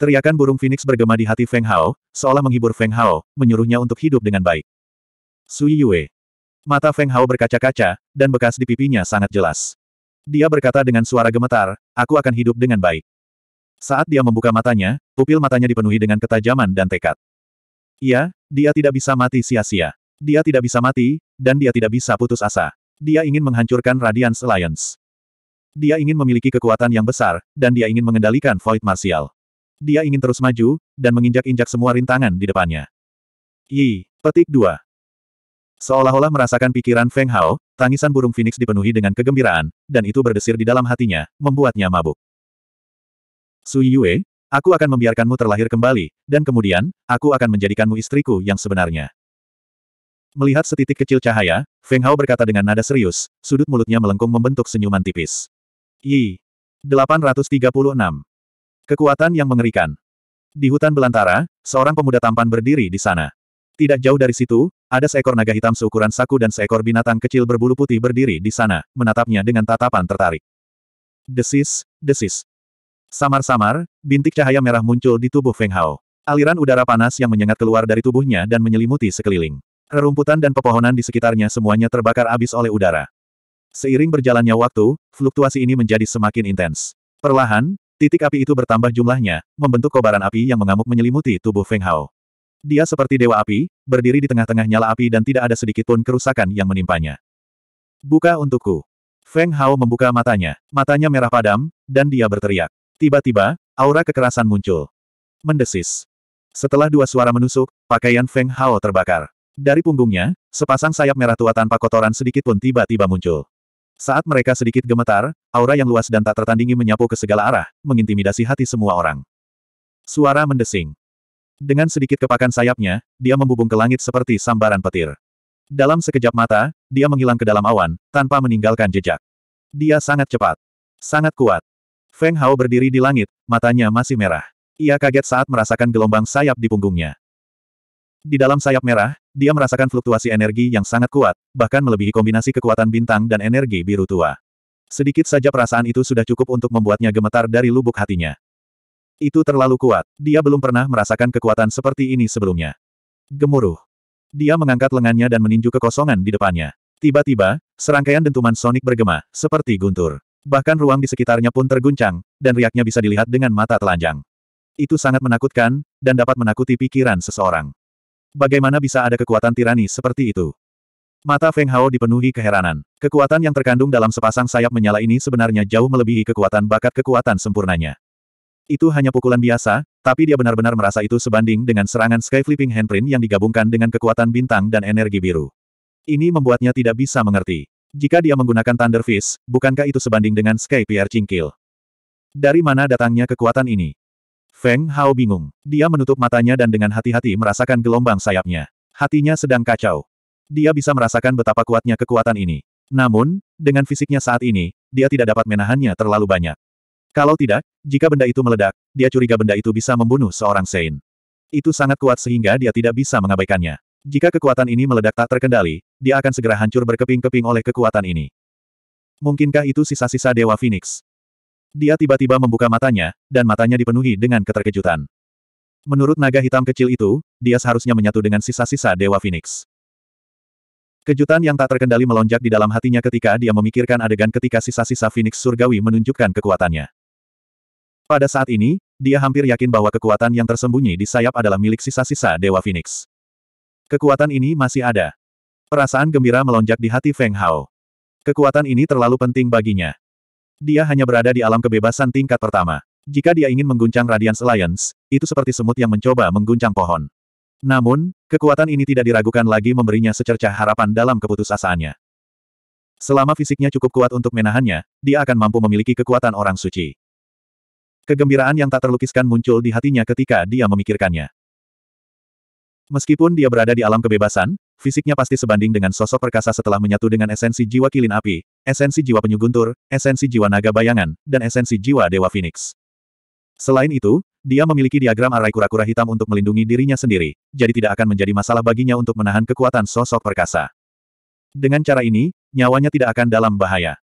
Teriakan burung Phoenix bergema di hati Feng Hao, seolah menghibur Feng Hao, menyuruhnya untuk hidup dengan baik. Sui Yue. Mata Feng Hao berkaca-kaca, dan bekas di pipinya sangat jelas. Dia berkata dengan suara gemetar, aku akan hidup dengan baik. Saat dia membuka matanya, pupil matanya dipenuhi dengan ketajaman dan tekad. Iya, dia tidak bisa mati sia-sia. Dia tidak bisa mati, dan dia tidak bisa putus asa. Dia ingin menghancurkan Radiance Alliance. Dia ingin memiliki kekuatan yang besar, dan dia ingin mengendalikan Void Martial. Dia ingin terus maju, dan menginjak-injak semua rintangan di depannya. Yi, petik 2. Seolah-olah merasakan pikiran Feng Hao, tangisan burung Phoenix dipenuhi dengan kegembiraan, dan itu berdesir di dalam hatinya, membuatnya mabuk. Sui Yue, aku akan membiarkanmu terlahir kembali, dan kemudian, aku akan menjadikanmu istriku yang sebenarnya. Melihat setitik kecil cahaya, Feng Hao berkata dengan nada serius, sudut mulutnya melengkung membentuk senyuman tipis. Yi. 836. Kekuatan yang mengerikan. Di hutan belantara, seorang pemuda tampan berdiri di sana. Tidak jauh dari situ, ada seekor naga hitam seukuran saku dan seekor binatang kecil berbulu putih berdiri di sana, menatapnya dengan tatapan tertarik. Desis, desis. Samar-samar, bintik cahaya merah muncul di tubuh Feng Hao. Aliran udara panas yang menyengat keluar dari tubuhnya dan menyelimuti sekeliling. Rerumputan dan pepohonan di sekitarnya semuanya terbakar abis oleh udara. Seiring berjalannya waktu, fluktuasi ini menjadi semakin intens. Perlahan, titik api itu bertambah jumlahnya, membentuk kobaran api yang mengamuk menyelimuti tubuh Feng Hao. Dia seperti dewa api, berdiri di tengah-tengah nyala api dan tidak ada sedikit pun kerusakan yang menimpanya. Buka untukku. Feng Hao membuka matanya. Matanya merah padam, dan dia berteriak. Tiba-tiba, aura kekerasan muncul. Mendesis. Setelah dua suara menusuk, pakaian Feng Hao terbakar. Dari punggungnya, sepasang sayap merah tua tanpa kotoran sedikit pun tiba-tiba muncul. Saat mereka sedikit gemetar, aura yang luas dan tak tertandingi menyapu ke segala arah, mengintimidasi hati semua orang. Suara mendesing. Dengan sedikit kepakan sayapnya, dia membubung ke langit seperti sambaran petir. Dalam sekejap mata, dia menghilang ke dalam awan, tanpa meninggalkan jejak. Dia sangat cepat. Sangat kuat. Feng Hao berdiri di langit, matanya masih merah. Ia kaget saat merasakan gelombang sayap di punggungnya. Di dalam sayap merah, dia merasakan fluktuasi energi yang sangat kuat, bahkan melebihi kombinasi kekuatan bintang dan energi biru tua. Sedikit saja perasaan itu sudah cukup untuk membuatnya gemetar dari lubuk hatinya. Itu terlalu kuat, dia belum pernah merasakan kekuatan seperti ini sebelumnya. Gemuruh. Dia mengangkat lengannya dan meninju kekosongan di depannya. Tiba-tiba, serangkaian dentuman sonik bergema, seperti guntur. Bahkan ruang di sekitarnya pun terguncang, dan riaknya bisa dilihat dengan mata telanjang. Itu sangat menakutkan, dan dapat menakuti pikiran seseorang. Bagaimana bisa ada kekuatan tirani seperti itu? Mata Feng Hao dipenuhi keheranan. Kekuatan yang terkandung dalam sepasang sayap menyala ini sebenarnya jauh melebihi kekuatan bakat kekuatan sempurnanya. Itu hanya pukulan biasa, tapi dia benar-benar merasa itu sebanding dengan serangan Sky Flipping Handprint yang digabungkan dengan kekuatan bintang dan energi biru. Ini membuatnya tidak bisa mengerti. Jika dia menggunakan Thunder Fist, bukankah itu sebanding dengan Sky Pierre Cingkil? Dari mana datangnya kekuatan ini? Feng Hao bingung. Dia menutup matanya dan dengan hati-hati merasakan gelombang sayapnya. Hatinya sedang kacau. Dia bisa merasakan betapa kuatnya kekuatan ini. Namun, dengan fisiknya saat ini, dia tidak dapat menahannya terlalu banyak. Kalau tidak, jika benda itu meledak, dia curiga benda itu bisa membunuh seorang Sein. Itu sangat kuat sehingga dia tidak bisa mengabaikannya. Jika kekuatan ini meledak tak terkendali, dia akan segera hancur berkeping-keping oleh kekuatan ini. Mungkinkah itu sisa-sisa Dewa Phoenix? Dia tiba-tiba membuka matanya, dan matanya dipenuhi dengan keterkejutan. Menurut naga hitam kecil itu, dia seharusnya menyatu dengan sisa-sisa Dewa Phoenix. Kejutan yang tak terkendali melonjak di dalam hatinya ketika dia memikirkan adegan ketika sisa-sisa Phoenix surgawi menunjukkan kekuatannya. Pada saat ini, dia hampir yakin bahwa kekuatan yang tersembunyi di sayap adalah milik sisa-sisa Dewa Phoenix. Kekuatan ini masih ada. Perasaan gembira melonjak di hati Feng Hao. Kekuatan ini terlalu penting baginya. Dia hanya berada di alam kebebasan tingkat pertama. Jika dia ingin mengguncang Radiance Alliance, itu seperti semut yang mencoba mengguncang pohon. Namun, kekuatan ini tidak diragukan lagi memberinya secercah harapan dalam keputusasaannya. Selama fisiknya cukup kuat untuk menahannya, dia akan mampu memiliki kekuatan orang suci. Kegembiraan yang tak terlukiskan muncul di hatinya ketika dia memikirkannya. Meskipun dia berada di alam kebebasan, fisiknya pasti sebanding dengan sosok perkasa setelah menyatu dengan esensi jiwa kilin api, esensi jiwa penyuguntur, esensi jiwa naga bayangan, dan esensi jiwa dewa phoenix. Selain itu, dia memiliki diagram arai kura-kura hitam untuk melindungi dirinya sendiri, jadi tidak akan menjadi masalah baginya untuk menahan kekuatan sosok perkasa. Dengan cara ini, nyawanya tidak akan dalam bahaya.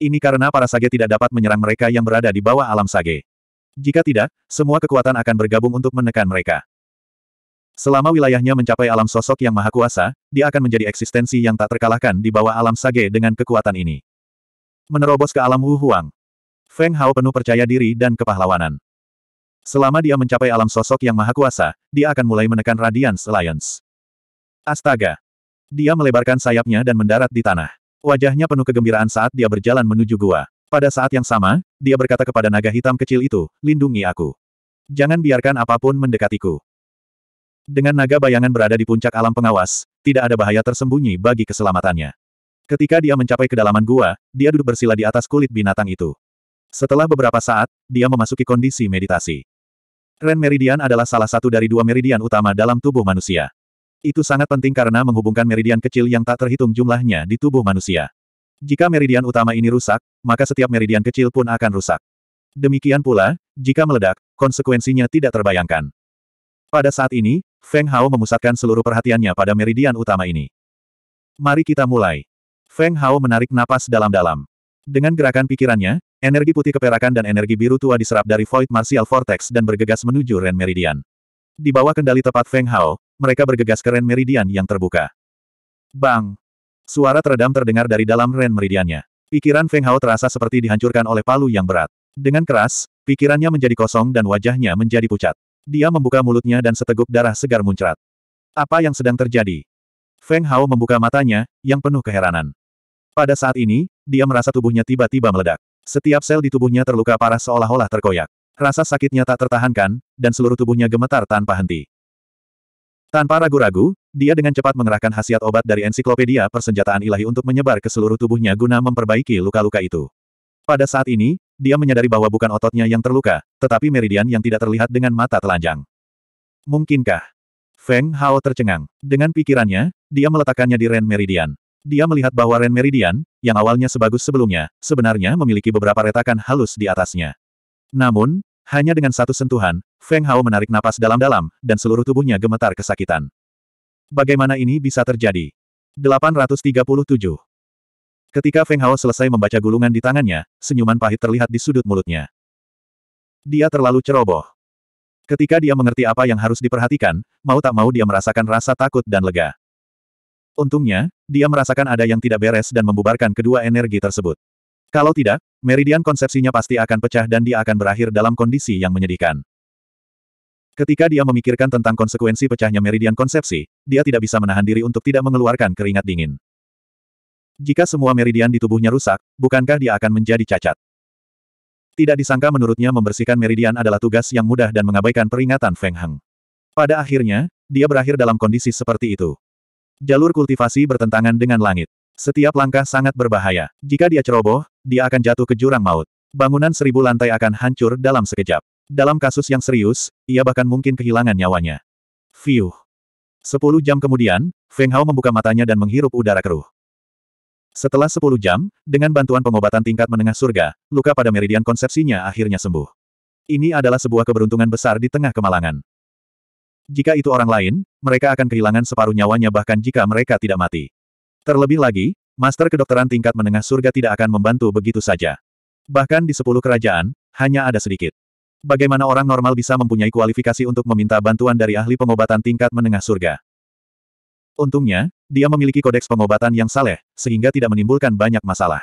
Ini karena para sage tidak dapat menyerang mereka yang berada di bawah alam sage. Jika tidak, semua kekuatan akan bergabung untuk menekan mereka. Selama wilayahnya mencapai alam sosok yang maha kuasa, dia akan menjadi eksistensi yang tak terkalahkan di bawah alam sage dengan kekuatan ini. Menerobos ke alam Wu Huang. Feng Hao penuh percaya diri dan kepahlawanan. Selama dia mencapai alam sosok yang maha kuasa, dia akan mulai menekan Radiance Alliance. Astaga! Dia melebarkan sayapnya dan mendarat di tanah. Wajahnya penuh kegembiraan saat dia berjalan menuju gua. Pada saat yang sama, dia berkata kepada naga hitam kecil itu, lindungi aku. Jangan biarkan apapun mendekatiku. Dengan naga bayangan berada di puncak alam pengawas, tidak ada bahaya tersembunyi bagi keselamatannya. Ketika dia mencapai kedalaman gua, dia duduk bersila di atas kulit binatang itu. Setelah beberapa saat, dia memasuki kondisi meditasi. Ren Meridian adalah salah satu dari dua meridian utama dalam tubuh manusia. Itu sangat penting karena menghubungkan meridian kecil yang tak terhitung jumlahnya di tubuh manusia. Jika meridian utama ini rusak, maka setiap meridian kecil pun akan rusak. Demikian pula, jika meledak, konsekuensinya tidak terbayangkan. Pada saat ini, Feng Hao memusatkan seluruh perhatiannya pada meridian utama ini. Mari kita mulai. Feng Hao menarik napas dalam-dalam. Dengan gerakan pikirannya, energi putih keperakan dan energi biru tua diserap dari Void Martial Vortex dan bergegas menuju Ren Meridian. Di bawah kendali tepat Feng Hao, mereka bergegas ke Ren Meridian yang terbuka. Bang! Suara teredam terdengar dari dalam Ren Meridiannya. Pikiran Feng Hao terasa seperti dihancurkan oleh palu yang berat. Dengan keras, pikirannya menjadi kosong dan wajahnya menjadi pucat. Dia membuka mulutnya dan seteguk darah segar muncrat. Apa yang sedang terjadi? Feng Hao membuka matanya, yang penuh keheranan. Pada saat ini, dia merasa tubuhnya tiba-tiba meledak. Setiap sel di tubuhnya terluka parah seolah-olah terkoyak. Rasa sakitnya tak tertahankan, dan seluruh tubuhnya gemetar tanpa henti. Tanpa ragu-ragu, dia dengan cepat mengerahkan khasiat obat dari ensiklopedia persenjataan ilahi untuk menyebar ke seluruh tubuhnya guna memperbaiki luka-luka itu. Pada saat ini, dia menyadari bahwa bukan ototnya yang terluka, tetapi meridian yang tidak terlihat dengan mata telanjang. Mungkinkah? Feng Hao tercengang. Dengan pikirannya, dia meletakkannya di Ren Meridian. Dia melihat bahwa Ren Meridian, yang awalnya sebagus sebelumnya, sebenarnya memiliki beberapa retakan halus di atasnya. Namun, hanya dengan satu sentuhan, Feng Hao menarik napas dalam-dalam, dan seluruh tubuhnya gemetar kesakitan. Bagaimana ini bisa terjadi? 837 Ketika Feng Hao selesai membaca gulungan di tangannya, senyuman pahit terlihat di sudut mulutnya. Dia terlalu ceroboh. Ketika dia mengerti apa yang harus diperhatikan, mau tak mau dia merasakan rasa takut dan lega. Untungnya, dia merasakan ada yang tidak beres dan membubarkan kedua energi tersebut. Kalau tidak, meridian konsepsinya pasti akan pecah dan dia akan berakhir dalam kondisi yang menyedihkan. Ketika dia memikirkan tentang konsekuensi pecahnya meridian konsepsi, dia tidak bisa menahan diri untuk tidak mengeluarkan keringat dingin. Jika semua meridian di tubuhnya rusak, bukankah dia akan menjadi cacat? Tidak disangka menurutnya membersihkan meridian adalah tugas yang mudah dan mengabaikan peringatan Feng Heng. Pada akhirnya, dia berakhir dalam kondisi seperti itu. Jalur kultivasi bertentangan dengan langit. Setiap langkah sangat berbahaya. Jika dia ceroboh, dia akan jatuh ke jurang maut. Bangunan seribu lantai akan hancur dalam sekejap. Dalam kasus yang serius, ia bahkan mungkin kehilangan nyawanya. Fiuh. Sepuluh jam kemudian, Feng Hao membuka matanya dan menghirup udara keruh. Setelah 10 jam, dengan bantuan pengobatan tingkat menengah surga, luka pada meridian konsepsinya akhirnya sembuh. Ini adalah sebuah keberuntungan besar di tengah kemalangan. Jika itu orang lain, mereka akan kehilangan separuh nyawanya bahkan jika mereka tidak mati. Terlebih lagi, Master Kedokteran tingkat menengah surga tidak akan membantu begitu saja. Bahkan di sepuluh kerajaan, hanya ada sedikit. Bagaimana orang normal bisa mempunyai kualifikasi untuk meminta bantuan dari ahli pengobatan tingkat menengah surga? Untungnya, dia memiliki kodeks pengobatan yang saleh, sehingga tidak menimbulkan banyak masalah.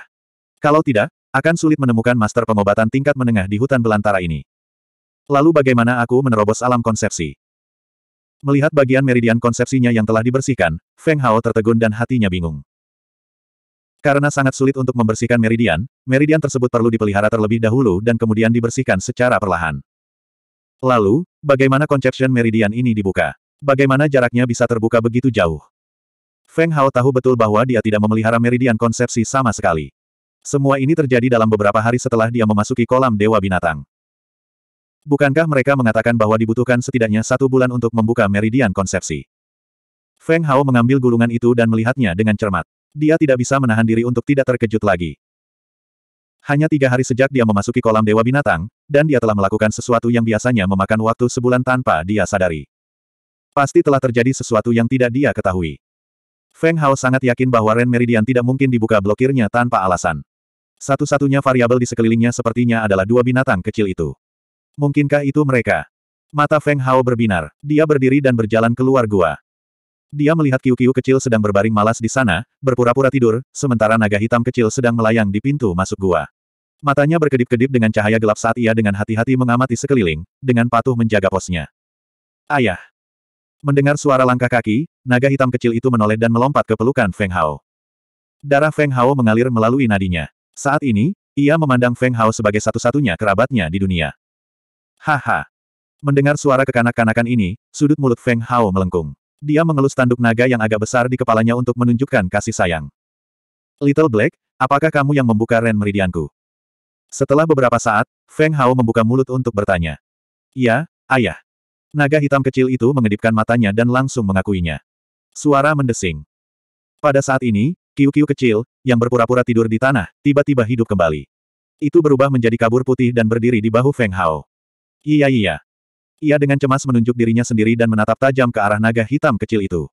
Kalau tidak, akan sulit menemukan master pengobatan tingkat menengah di hutan belantara ini. Lalu bagaimana aku menerobos alam konsepsi? Melihat bagian meridian konsepsinya yang telah dibersihkan, Feng Hao tertegun dan hatinya bingung. Karena sangat sulit untuk membersihkan meridian, meridian tersebut perlu dipelihara terlebih dahulu dan kemudian dibersihkan secara perlahan. Lalu, bagaimana conception meridian ini dibuka? Bagaimana jaraknya bisa terbuka begitu jauh? Feng Hao tahu betul bahwa dia tidak memelihara meridian konsepsi sama sekali. Semua ini terjadi dalam beberapa hari setelah dia memasuki kolam Dewa Binatang. Bukankah mereka mengatakan bahwa dibutuhkan setidaknya satu bulan untuk membuka meridian konsepsi? Feng Hao mengambil gulungan itu dan melihatnya dengan cermat. Dia tidak bisa menahan diri untuk tidak terkejut lagi. Hanya tiga hari sejak dia memasuki kolam Dewa Binatang, dan dia telah melakukan sesuatu yang biasanya memakan waktu sebulan tanpa dia sadari. Pasti telah terjadi sesuatu yang tidak dia ketahui. Feng Hao sangat yakin bahwa Ren Meridian tidak mungkin dibuka blokirnya tanpa alasan. Satu-satunya variabel di sekelilingnya sepertinya adalah dua binatang kecil itu. Mungkinkah itu mereka? Mata Feng Hao berbinar. Dia berdiri dan berjalan keluar gua. Dia melihat kiu-kiu kecil sedang berbaring malas di sana, berpura-pura tidur, sementara naga hitam kecil sedang melayang di pintu masuk gua. Matanya berkedip-kedip dengan cahaya gelap saat ia dengan hati-hati mengamati sekeliling, dengan patuh menjaga posnya. Ayah, Mendengar suara langkah kaki, naga hitam kecil itu menoleh dan melompat ke pelukan Feng Hao. Darah Feng Hao mengalir melalui nadinya. Saat ini, ia memandang Feng Hao sebagai satu-satunya kerabatnya di dunia. Haha. Mendengar suara kekanak-kanakan ini, sudut mulut Feng Hao melengkung. Dia mengelus tanduk naga yang agak besar di kepalanya untuk menunjukkan kasih sayang. Little Black, apakah kamu yang membuka ren meridianku? Setelah beberapa saat, Feng Hao membuka mulut untuk bertanya. Ya, ayah. Naga hitam kecil itu mengedipkan matanya dan langsung mengakuinya. Suara mendesing. Pada saat ini, kiu-kiu kecil, yang berpura-pura tidur di tanah, tiba-tiba hidup kembali. Itu berubah menjadi kabur putih dan berdiri di bahu Feng Hao. Iya iya. Ia dengan cemas menunjuk dirinya sendiri dan menatap tajam ke arah naga hitam kecil itu.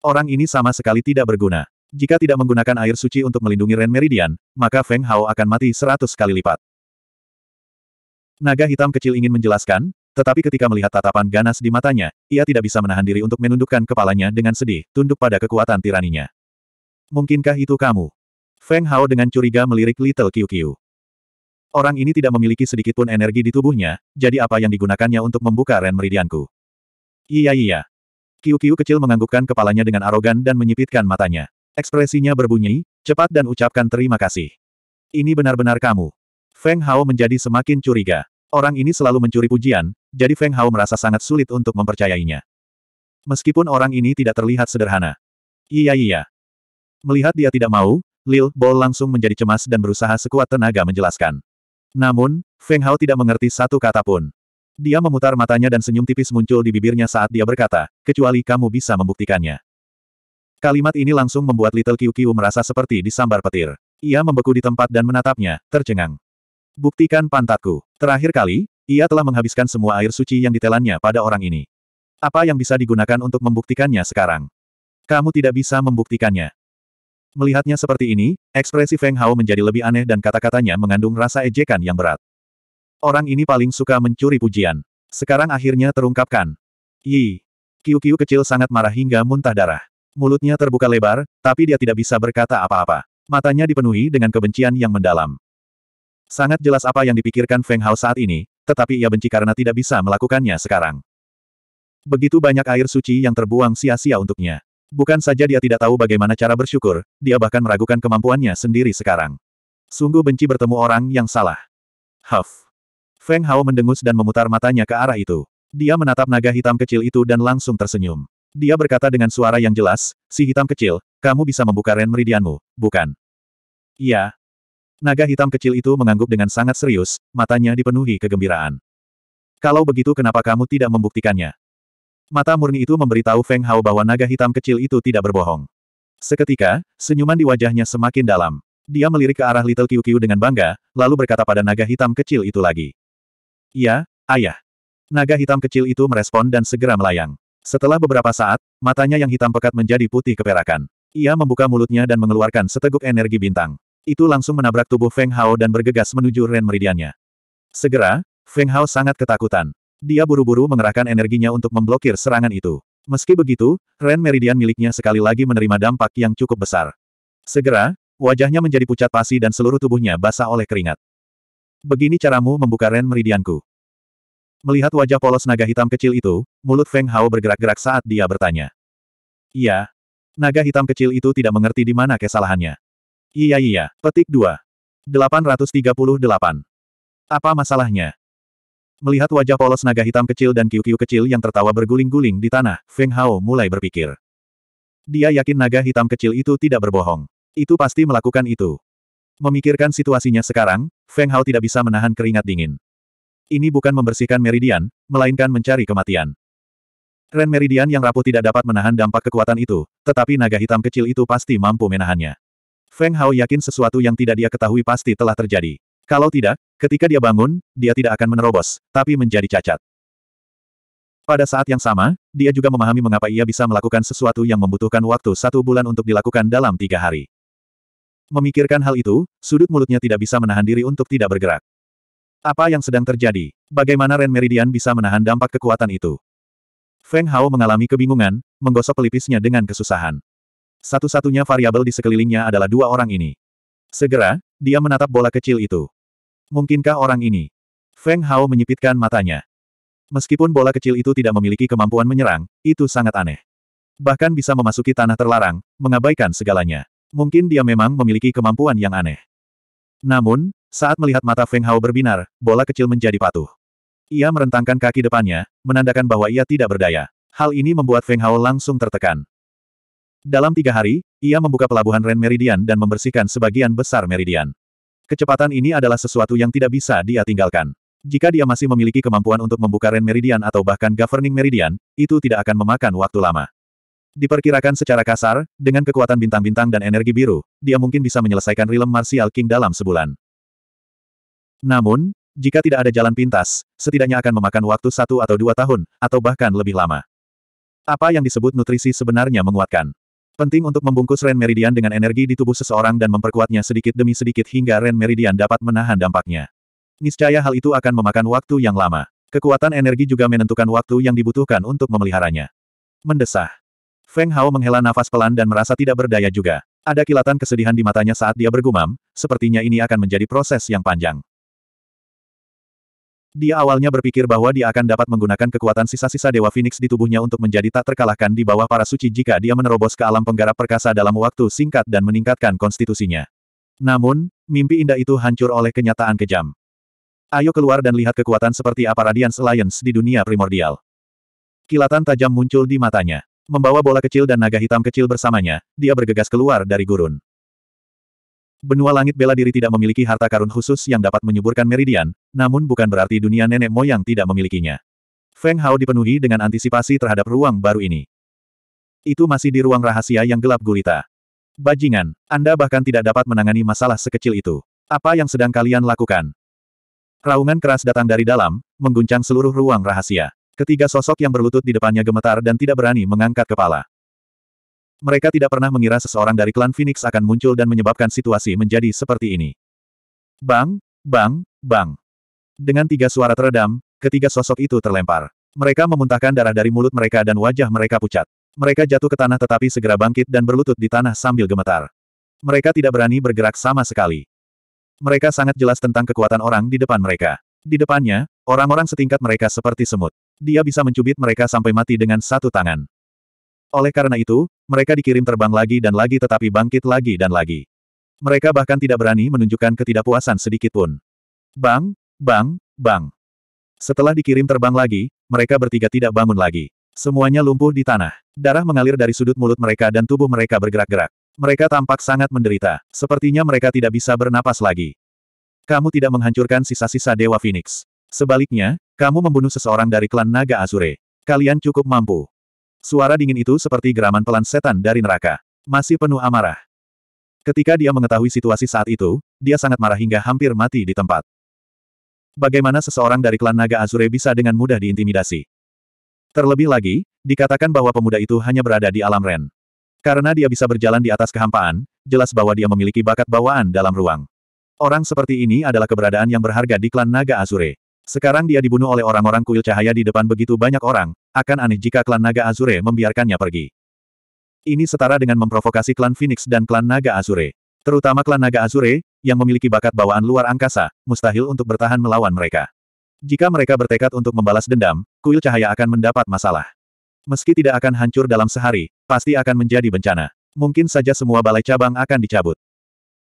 Orang ini sama sekali tidak berguna. Jika tidak menggunakan air suci untuk melindungi Ren Meridian, maka Feng Hao akan mati seratus kali lipat. Naga hitam kecil ingin menjelaskan, tetapi ketika melihat tatapan ganas di matanya, ia tidak bisa menahan diri untuk menundukkan kepalanya dengan sedih, tunduk pada kekuatan tiraninya. Mungkinkah itu kamu? Feng Hao dengan curiga melirik Little Qiu Qiu. Orang ini tidak memiliki sedikitpun energi di tubuhnya, jadi apa yang digunakannya untuk membuka ren meridianku? Iya iya. Qiu Qiu kecil menganggukkan kepalanya dengan arogan dan menyipitkan matanya. Ekspresinya berbunyi, cepat dan ucapkan terima kasih. Ini benar-benar kamu. Feng Hao menjadi semakin curiga. Orang ini selalu mencuri pujian, jadi Feng Hao merasa sangat sulit untuk mempercayainya. Meskipun orang ini tidak terlihat sederhana. Iya iya. Melihat dia tidak mau, Lil Bol langsung menjadi cemas dan berusaha sekuat tenaga menjelaskan. Namun, Feng Hao tidak mengerti satu kata pun. Dia memutar matanya dan senyum tipis muncul di bibirnya saat dia berkata, kecuali kamu bisa membuktikannya. Kalimat ini langsung membuat Little Kiu Kiu merasa seperti disambar petir. Ia membeku di tempat dan menatapnya, tercengang. Buktikan pantatku. Terakhir kali, ia telah menghabiskan semua air suci yang ditelannya pada orang ini. Apa yang bisa digunakan untuk membuktikannya sekarang? Kamu tidak bisa membuktikannya. Melihatnya seperti ini, ekspresi Feng Hao menjadi lebih aneh dan kata-katanya mengandung rasa ejekan yang berat. Orang ini paling suka mencuri pujian. Sekarang akhirnya terungkapkan. Yi. Kiu-kiu kecil sangat marah hingga muntah darah. Mulutnya terbuka lebar, tapi dia tidak bisa berkata apa-apa. Matanya dipenuhi dengan kebencian yang mendalam. Sangat jelas apa yang dipikirkan Feng Hao saat ini, tetapi ia benci karena tidak bisa melakukannya sekarang. Begitu banyak air suci yang terbuang sia-sia untuknya. Bukan saja dia tidak tahu bagaimana cara bersyukur, dia bahkan meragukan kemampuannya sendiri sekarang. Sungguh benci bertemu orang yang salah. Huff. Feng Hao mendengus dan memutar matanya ke arah itu. Dia menatap naga hitam kecil itu dan langsung tersenyum. Dia berkata dengan suara yang jelas, si hitam kecil, kamu bisa membuka ren meridianmu, bukan? Iya, Naga hitam kecil itu mengangguk dengan sangat serius, matanya dipenuhi kegembiraan. Kalau begitu kenapa kamu tidak membuktikannya? Mata murni itu memberitahu Feng Hao bahwa naga hitam kecil itu tidak berbohong. Seketika, senyuman di wajahnya semakin dalam. Dia melirik ke arah Little Kiu Kiu dengan bangga, lalu berkata pada naga hitam kecil itu lagi. Iya, ayah. Naga hitam kecil itu merespon dan segera melayang. Setelah beberapa saat, matanya yang hitam pekat menjadi putih keperakan. Ia membuka mulutnya dan mengeluarkan seteguk energi bintang itu langsung menabrak tubuh Feng Hao dan bergegas menuju Ren Meridiannya. Segera, Feng Hao sangat ketakutan. Dia buru-buru mengerahkan energinya untuk memblokir serangan itu. Meski begitu, Ren Meridian miliknya sekali lagi menerima dampak yang cukup besar. Segera, wajahnya menjadi pucat pasi dan seluruh tubuhnya basah oleh keringat. Begini caramu membuka Ren Meridianku. Melihat wajah polos naga hitam kecil itu, mulut Feng Hao bergerak-gerak saat dia bertanya. Iya. Naga hitam kecil itu tidak mengerti di mana kesalahannya. Iya iya, petik 2. 838. Apa masalahnya? Melihat wajah polos naga hitam kecil dan kiu-kiu kecil yang tertawa berguling-guling di tanah, Feng Hao mulai berpikir. Dia yakin naga hitam kecil itu tidak berbohong. Itu pasti melakukan itu. Memikirkan situasinya sekarang, Feng Hao tidak bisa menahan keringat dingin. Ini bukan membersihkan meridian, melainkan mencari kematian. Ren meridian yang rapuh tidak dapat menahan dampak kekuatan itu, tetapi naga hitam kecil itu pasti mampu menahannya. Feng Hao yakin sesuatu yang tidak dia ketahui pasti telah terjadi. Kalau tidak, ketika dia bangun, dia tidak akan menerobos, tapi menjadi cacat. Pada saat yang sama, dia juga memahami mengapa ia bisa melakukan sesuatu yang membutuhkan waktu satu bulan untuk dilakukan dalam tiga hari. Memikirkan hal itu, sudut mulutnya tidak bisa menahan diri untuk tidak bergerak. Apa yang sedang terjadi? Bagaimana Ren Meridian bisa menahan dampak kekuatan itu? Feng Hao mengalami kebingungan, menggosok pelipisnya dengan kesusahan. Satu-satunya variabel di sekelilingnya adalah dua orang ini. Segera, dia menatap bola kecil itu. Mungkinkah orang ini? Feng Hao menyipitkan matanya. Meskipun bola kecil itu tidak memiliki kemampuan menyerang, itu sangat aneh. Bahkan bisa memasuki tanah terlarang, mengabaikan segalanya. Mungkin dia memang memiliki kemampuan yang aneh. Namun, saat melihat mata Feng Hao berbinar, bola kecil menjadi patuh. Ia merentangkan kaki depannya, menandakan bahwa ia tidak berdaya. Hal ini membuat Feng Hao langsung tertekan. Dalam tiga hari, ia membuka pelabuhan Ren Meridian dan membersihkan sebagian besar Meridian. Kecepatan ini adalah sesuatu yang tidak bisa dia tinggalkan. Jika dia masih memiliki kemampuan untuk membuka Ren Meridian atau bahkan Governing Meridian, itu tidak akan memakan waktu lama. Diperkirakan secara kasar, dengan kekuatan bintang-bintang dan energi biru, dia mungkin bisa menyelesaikan Realm Martial King dalam sebulan. Namun, jika tidak ada jalan pintas, setidaknya akan memakan waktu satu atau dua tahun, atau bahkan lebih lama. Apa yang disebut nutrisi sebenarnya menguatkan. Penting untuk membungkus Ren Meridian dengan energi di tubuh seseorang dan memperkuatnya sedikit demi sedikit hingga Ren Meridian dapat menahan dampaknya. Niscaya hal itu akan memakan waktu yang lama. Kekuatan energi juga menentukan waktu yang dibutuhkan untuk memeliharanya. Mendesah. Feng Hao menghela nafas pelan dan merasa tidak berdaya juga. Ada kilatan kesedihan di matanya saat dia bergumam, sepertinya ini akan menjadi proses yang panjang. Dia awalnya berpikir bahwa dia akan dapat menggunakan kekuatan sisa-sisa Dewa Phoenix di tubuhnya untuk menjadi tak terkalahkan di bawah para suci jika dia menerobos ke alam penggarap perkasa dalam waktu singkat dan meningkatkan konstitusinya. Namun, mimpi indah itu hancur oleh kenyataan kejam. Ayo keluar dan lihat kekuatan seperti apa Radiance Alliance di dunia primordial. Kilatan tajam muncul di matanya. Membawa bola kecil dan naga hitam kecil bersamanya, dia bergegas keluar dari gurun. Benua langit bela diri tidak memiliki harta karun khusus yang dapat menyuburkan meridian, namun bukan berarti dunia nenek moyang tidak memilikinya. Feng Hao dipenuhi dengan antisipasi terhadap ruang baru ini. Itu masih di ruang rahasia yang gelap gulita. Bajingan, Anda bahkan tidak dapat menangani masalah sekecil itu. Apa yang sedang kalian lakukan? Raungan keras datang dari dalam, mengguncang seluruh ruang rahasia. Ketiga sosok yang berlutut di depannya gemetar dan tidak berani mengangkat kepala. Mereka tidak pernah mengira seseorang dari klan Phoenix akan muncul dan menyebabkan situasi menjadi seperti ini. Bang, bang, bang. Dengan tiga suara teredam, ketiga sosok itu terlempar. Mereka memuntahkan darah dari mulut mereka dan wajah mereka pucat. Mereka jatuh ke tanah tetapi segera bangkit dan berlutut di tanah sambil gemetar. Mereka tidak berani bergerak sama sekali. Mereka sangat jelas tentang kekuatan orang di depan mereka. Di depannya, orang-orang setingkat mereka seperti semut. Dia bisa mencubit mereka sampai mati dengan satu tangan. Oleh karena itu, mereka dikirim terbang lagi dan lagi tetapi bangkit lagi dan lagi. Mereka bahkan tidak berani menunjukkan ketidakpuasan sedikitpun. Bang, bang, bang. Setelah dikirim terbang lagi, mereka bertiga tidak bangun lagi. Semuanya lumpuh di tanah. Darah mengalir dari sudut mulut mereka dan tubuh mereka bergerak-gerak. Mereka tampak sangat menderita. Sepertinya mereka tidak bisa bernapas lagi. Kamu tidak menghancurkan sisa-sisa Dewa Phoenix. Sebaliknya, kamu membunuh seseorang dari klan Naga Azure. Kalian cukup mampu. Suara dingin itu seperti geraman pelan setan dari neraka. Masih penuh amarah. Ketika dia mengetahui situasi saat itu, dia sangat marah hingga hampir mati di tempat. Bagaimana seseorang dari klan naga Azure bisa dengan mudah diintimidasi? Terlebih lagi, dikatakan bahwa pemuda itu hanya berada di alam Ren. Karena dia bisa berjalan di atas kehampaan, jelas bahwa dia memiliki bakat bawaan dalam ruang. Orang seperti ini adalah keberadaan yang berharga di klan naga Azure. Sekarang dia dibunuh oleh orang-orang kuil cahaya di depan begitu banyak orang, akan aneh jika klan Naga Azure membiarkannya pergi. Ini setara dengan memprovokasi klan Phoenix dan klan Naga Azure. Terutama klan Naga Azure, yang memiliki bakat bawaan luar angkasa, mustahil untuk bertahan melawan mereka. Jika mereka bertekad untuk membalas dendam, kuil cahaya akan mendapat masalah. Meski tidak akan hancur dalam sehari, pasti akan menjadi bencana. Mungkin saja semua balai cabang akan dicabut.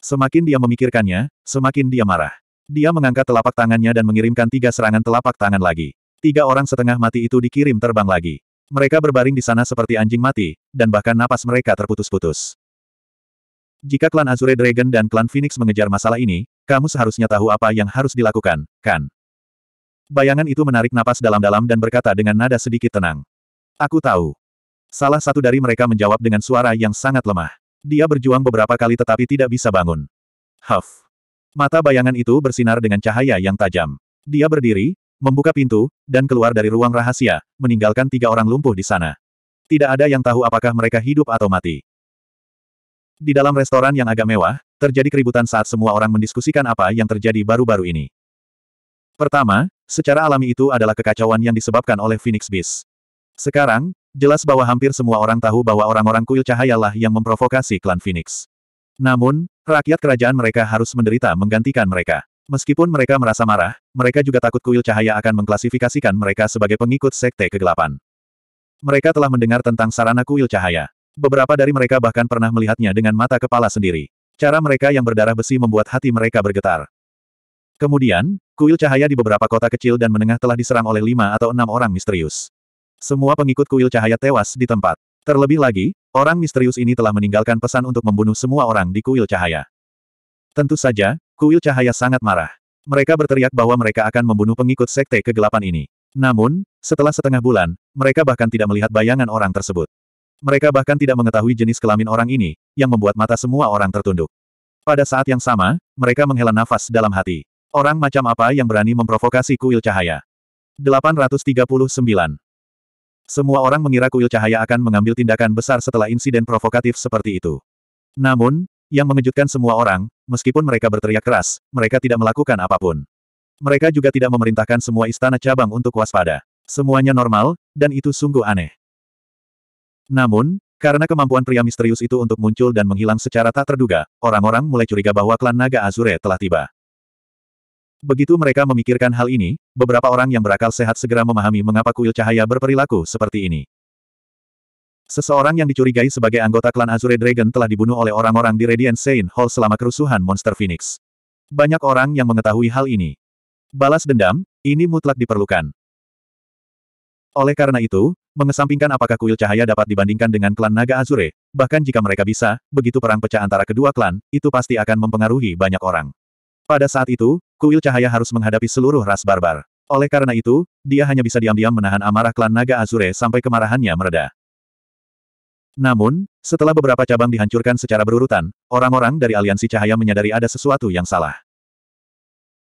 Semakin dia memikirkannya, semakin dia marah. Dia mengangkat telapak tangannya dan mengirimkan tiga serangan telapak tangan lagi. Tiga orang setengah mati itu dikirim terbang lagi. Mereka berbaring di sana seperti anjing mati, dan bahkan napas mereka terputus-putus. Jika klan Azure Dragon dan klan Phoenix mengejar masalah ini, kamu seharusnya tahu apa yang harus dilakukan, kan? Bayangan itu menarik napas dalam-dalam dan berkata dengan nada sedikit tenang. Aku tahu. Salah satu dari mereka menjawab dengan suara yang sangat lemah. Dia berjuang beberapa kali tetapi tidak bisa bangun. Huff. Mata bayangan itu bersinar dengan cahaya yang tajam. Dia berdiri, membuka pintu, dan keluar dari ruang rahasia, meninggalkan tiga orang lumpuh di sana. Tidak ada yang tahu apakah mereka hidup atau mati. Di dalam restoran yang agak mewah, terjadi keributan saat semua orang mendiskusikan apa yang terjadi baru-baru ini. Pertama, secara alami itu adalah kekacauan yang disebabkan oleh Phoenix Beast. Sekarang, jelas bahwa hampir semua orang tahu bahwa orang-orang kuil cahayalah yang memprovokasi klan Phoenix. Namun, rakyat kerajaan mereka harus menderita menggantikan mereka. Meskipun mereka merasa marah, mereka juga takut kuil cahaya akan mengklasifikasikan mereka sebagai pengikut sekte kegelapan. Mereka telah mendengar tentang sarana kuil cahaya. Beberapa dari mereka bahkan pernah melihatnya dengan mata kepala sendiri. Cara mereka yang berdarah besi membuat hati mereka bergetar. Kemudian, kuil cahaya di beberapa kota kecil dan menengah telah diserang oleh lima atau enam orang misterius. Semua pengikut kuil cahaya tewas di tempat. Terlebih lagi, Orang misterius ini telah meninggalkan pesan untuk membunuh semua orang di kuil cahaya. Tentu saja, kuil cahaya sangat marah. Mereka berteriak bahwa mereka akan membunuh pengikut sekte kegelapan ini. Namun, setelah setengah bulan, mereka bahkan tidak melihat bayangan orang tersebut. Mereka bahkan tidak mengetahui jenis kelamin orang ini, yang membuat mata semua orang tertunduk. Pada saat yang sama, mereka menghela nafas dalam hati. Orang macam apa yang berani memprovokasi kuil cahaya? 839. Semua orang mengira kuil cahaya akan mengambil tindakan besar setelah insiden provokatif seperti itu. Namun, yang mengejutkan semua orang, meskipun mereka berteriak keras, mereka tidak melakukan apapun. Mereka juga tidak memerintahkan semua istana cabang untuk waspada. Semuanya normal, dan itu sungguh aneh. Namun, karena kemampuan pria misterius itu untuk muncul dan menghilang secara tak terduga, orang-orang mulai curiga bahwa klan naga Azure telah tiba. Begitu mereka memikirkan hal ini, beberapa orang yang berakal sehat segera memahami mengapa kuil cahaya berperilaku seperti ini. Seseorang yang dicurigai sebagai anggota klan Azure Dragon telah dibunuh oleh orang-orang di Radiant Saint Hall selama kerusuhan Monster Phoenix. Banyak orang yang mengetahui hal ini. Balas dendam, ini mutlak diperlukan. Oleh karena itu, mengesampingkan apakah kuil cahaya dapat dibandingkan dengan klan Naga Azure, bahkan jika mereka bisa, begitu perang pecah antara kedua klan, itu pasti akan mempengaruhi banyak orang. Pada saat itu, kuil cahaya harus menghadapi seluruh ras barbar. Oleh karena itu, dia hanya bisa diam-diam menahan amarah klan naga Azure sampai kemarahannya mereda. Namun, setelah beberapa cabang dihancurkan secara berurutan, orang-orang dari aliansi cahaya menyadari ada sesuatu yang salah.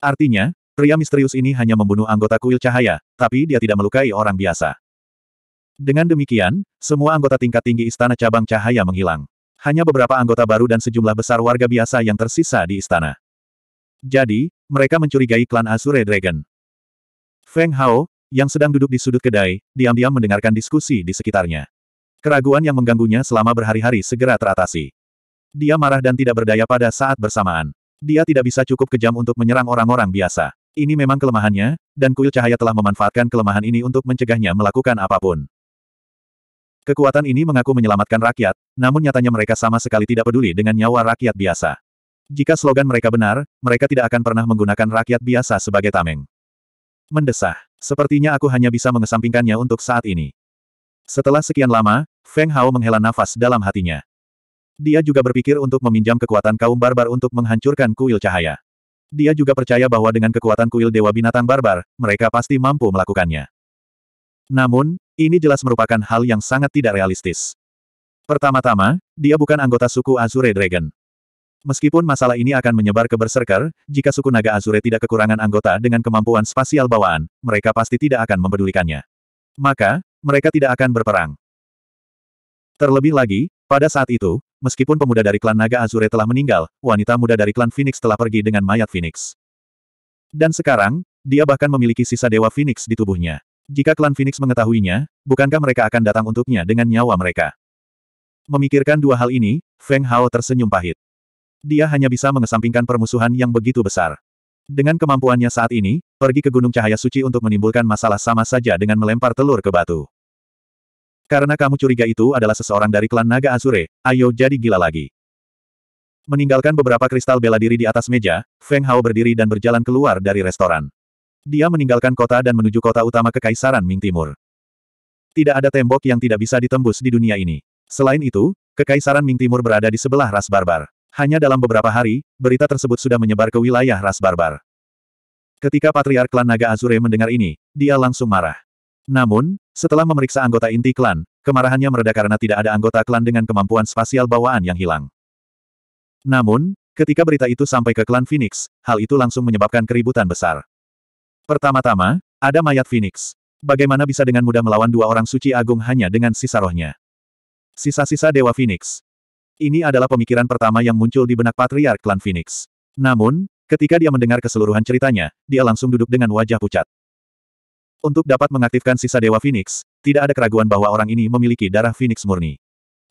Artinya, pria misterius ini hanya membunuh anggota kuil cahaya, tapi dia tidak melukai orang biasa. Dengan demikian, semua anggota tingkat tinggi istana cabang cahaya menghilang. Hanya beberapa anggota baru dan sejumlah besar warga biasa yang tersisa di istana. Jadi, mereka mencurigai klan Azure Dragon. Feng Hao, yang sedang duduk di sudut kedai, diam-diam mendengarkan diskusi di sekitarnya. Keraguan yang mengganggunya selama berhari-hari segera teratasi. Dia marah dan tidak berdaya pada saat bersamaan. Dia tidak bisa cukup kejam untuk menyerang orang-orang biasa. Ini memang kelemahannya, dan kuil cahaya telah memanfaatkan kelemahan ini untuk mencegahnya melakukan apapun. Kekuatan ini mengaku menyelamatkan rakyat, namun nyatanya mereka sama sekali tidak peduli dengan nyawa rakyat biasa. Jika slogan mereka benar, mereka tidak akan pernah menggunakan rakyat biasa sebagai tameng. Mendesah. Sepertinya aku hanya bisa mengesampingkannya untuk saat ini. Setelah sekian lama, Feng Hao menghela nafas dalam hatinya. Dia juga berpikir untuk meminjam kekuatan kaum barbar untuk menghancurkan kuil cahaya. Dia juga percaya bahwa dengan kekuatan kuil dewa binatang barbar, mereka pasti mampu melakukannya. Namun, ini jelas merupakan hal yang sangat tidak realistis. Pertama-tama, dia bukan anggota suku Azure Dragon. Meskipun masalah ini akan menyebar ke berserker, jika suku naga Azure tidak kekurangan anggota dengan kemampuan spasial bawaan, mereka pasti tidak akan mempedulikannya. Maka, mereka tidak akan berperang. Terlebih lagi, pada saat itu, meskipun pemuda dari klan naga Azure telah meninggal, wanita muda dari klan Phoenix telah pergi dengan mayat Phoenix. Dan sekarang, dia bahkan memiliki sisa dewa Phoenix di tubuhnya. Jika klan Phoenix mengetahuinya, bukankah mereka akan datang untuknya dengan nyawa mereka? Memikirkan dua hal ini, Feng Hao tersenyum pahit. Dia hanya bisa mengesampingkan permusuhan yang begitu besar. Dengan kemampuannya saat ini, pergi ke Gunung Cahaya Suci untuk menimbulkan masalah sama saja dengan melempar telur ke batu. Karena kamu curiga itu adalah seseorang dari klan Naga Azure, ayo jadi gila lagi. Meninggalkan beberapa kristal bela diri di atas meja, Feng Hao berdiri dan berjalan keluar dari restoran. Dia meninggalkan kota dan menuju kota utama Kekaisaran Ming Timur. Tidak ada tembok yang tidak bisa ditembus di dunia ini. Selain itu, Kekaisaran Ming Timur berada di sebelah ras barbar. Hanya dalam beberapa hari, berita tersebut sudah menyebar ke wilayah ras barbar. Ketika Patriark Klan Naga Azure mendengar ini, dia langsung marah. Namun, setelah memeriksa anggota inti klan, kemarahannya mereda karena tidak ada anggota klan dengan kemampuan spasial bawaan yang hilang. Namun, ketika berita itu sampai ke klan Phoenix, hal itu langsung menyebabkan keributan besar. Pertama-tama, ada mayat Phoenix. Bagaimana bisa dengan mudah melawan dua orang suci agung hanya dengan sisa rohnya? Sisa-sisa Dewa Phoenix. Ini adalah pemikiran pertama yang muncul di benak patriark klan Phoenix. Namun, ketika dia mendengar keseluruhan ceritanya, dia langsung duduk dengan wajah pucat. Untuk dapat mengaktifkan sisa Dewa Phoenix, tidak ada keraguan bahwa orang ini memiliki darah Phoenix murni.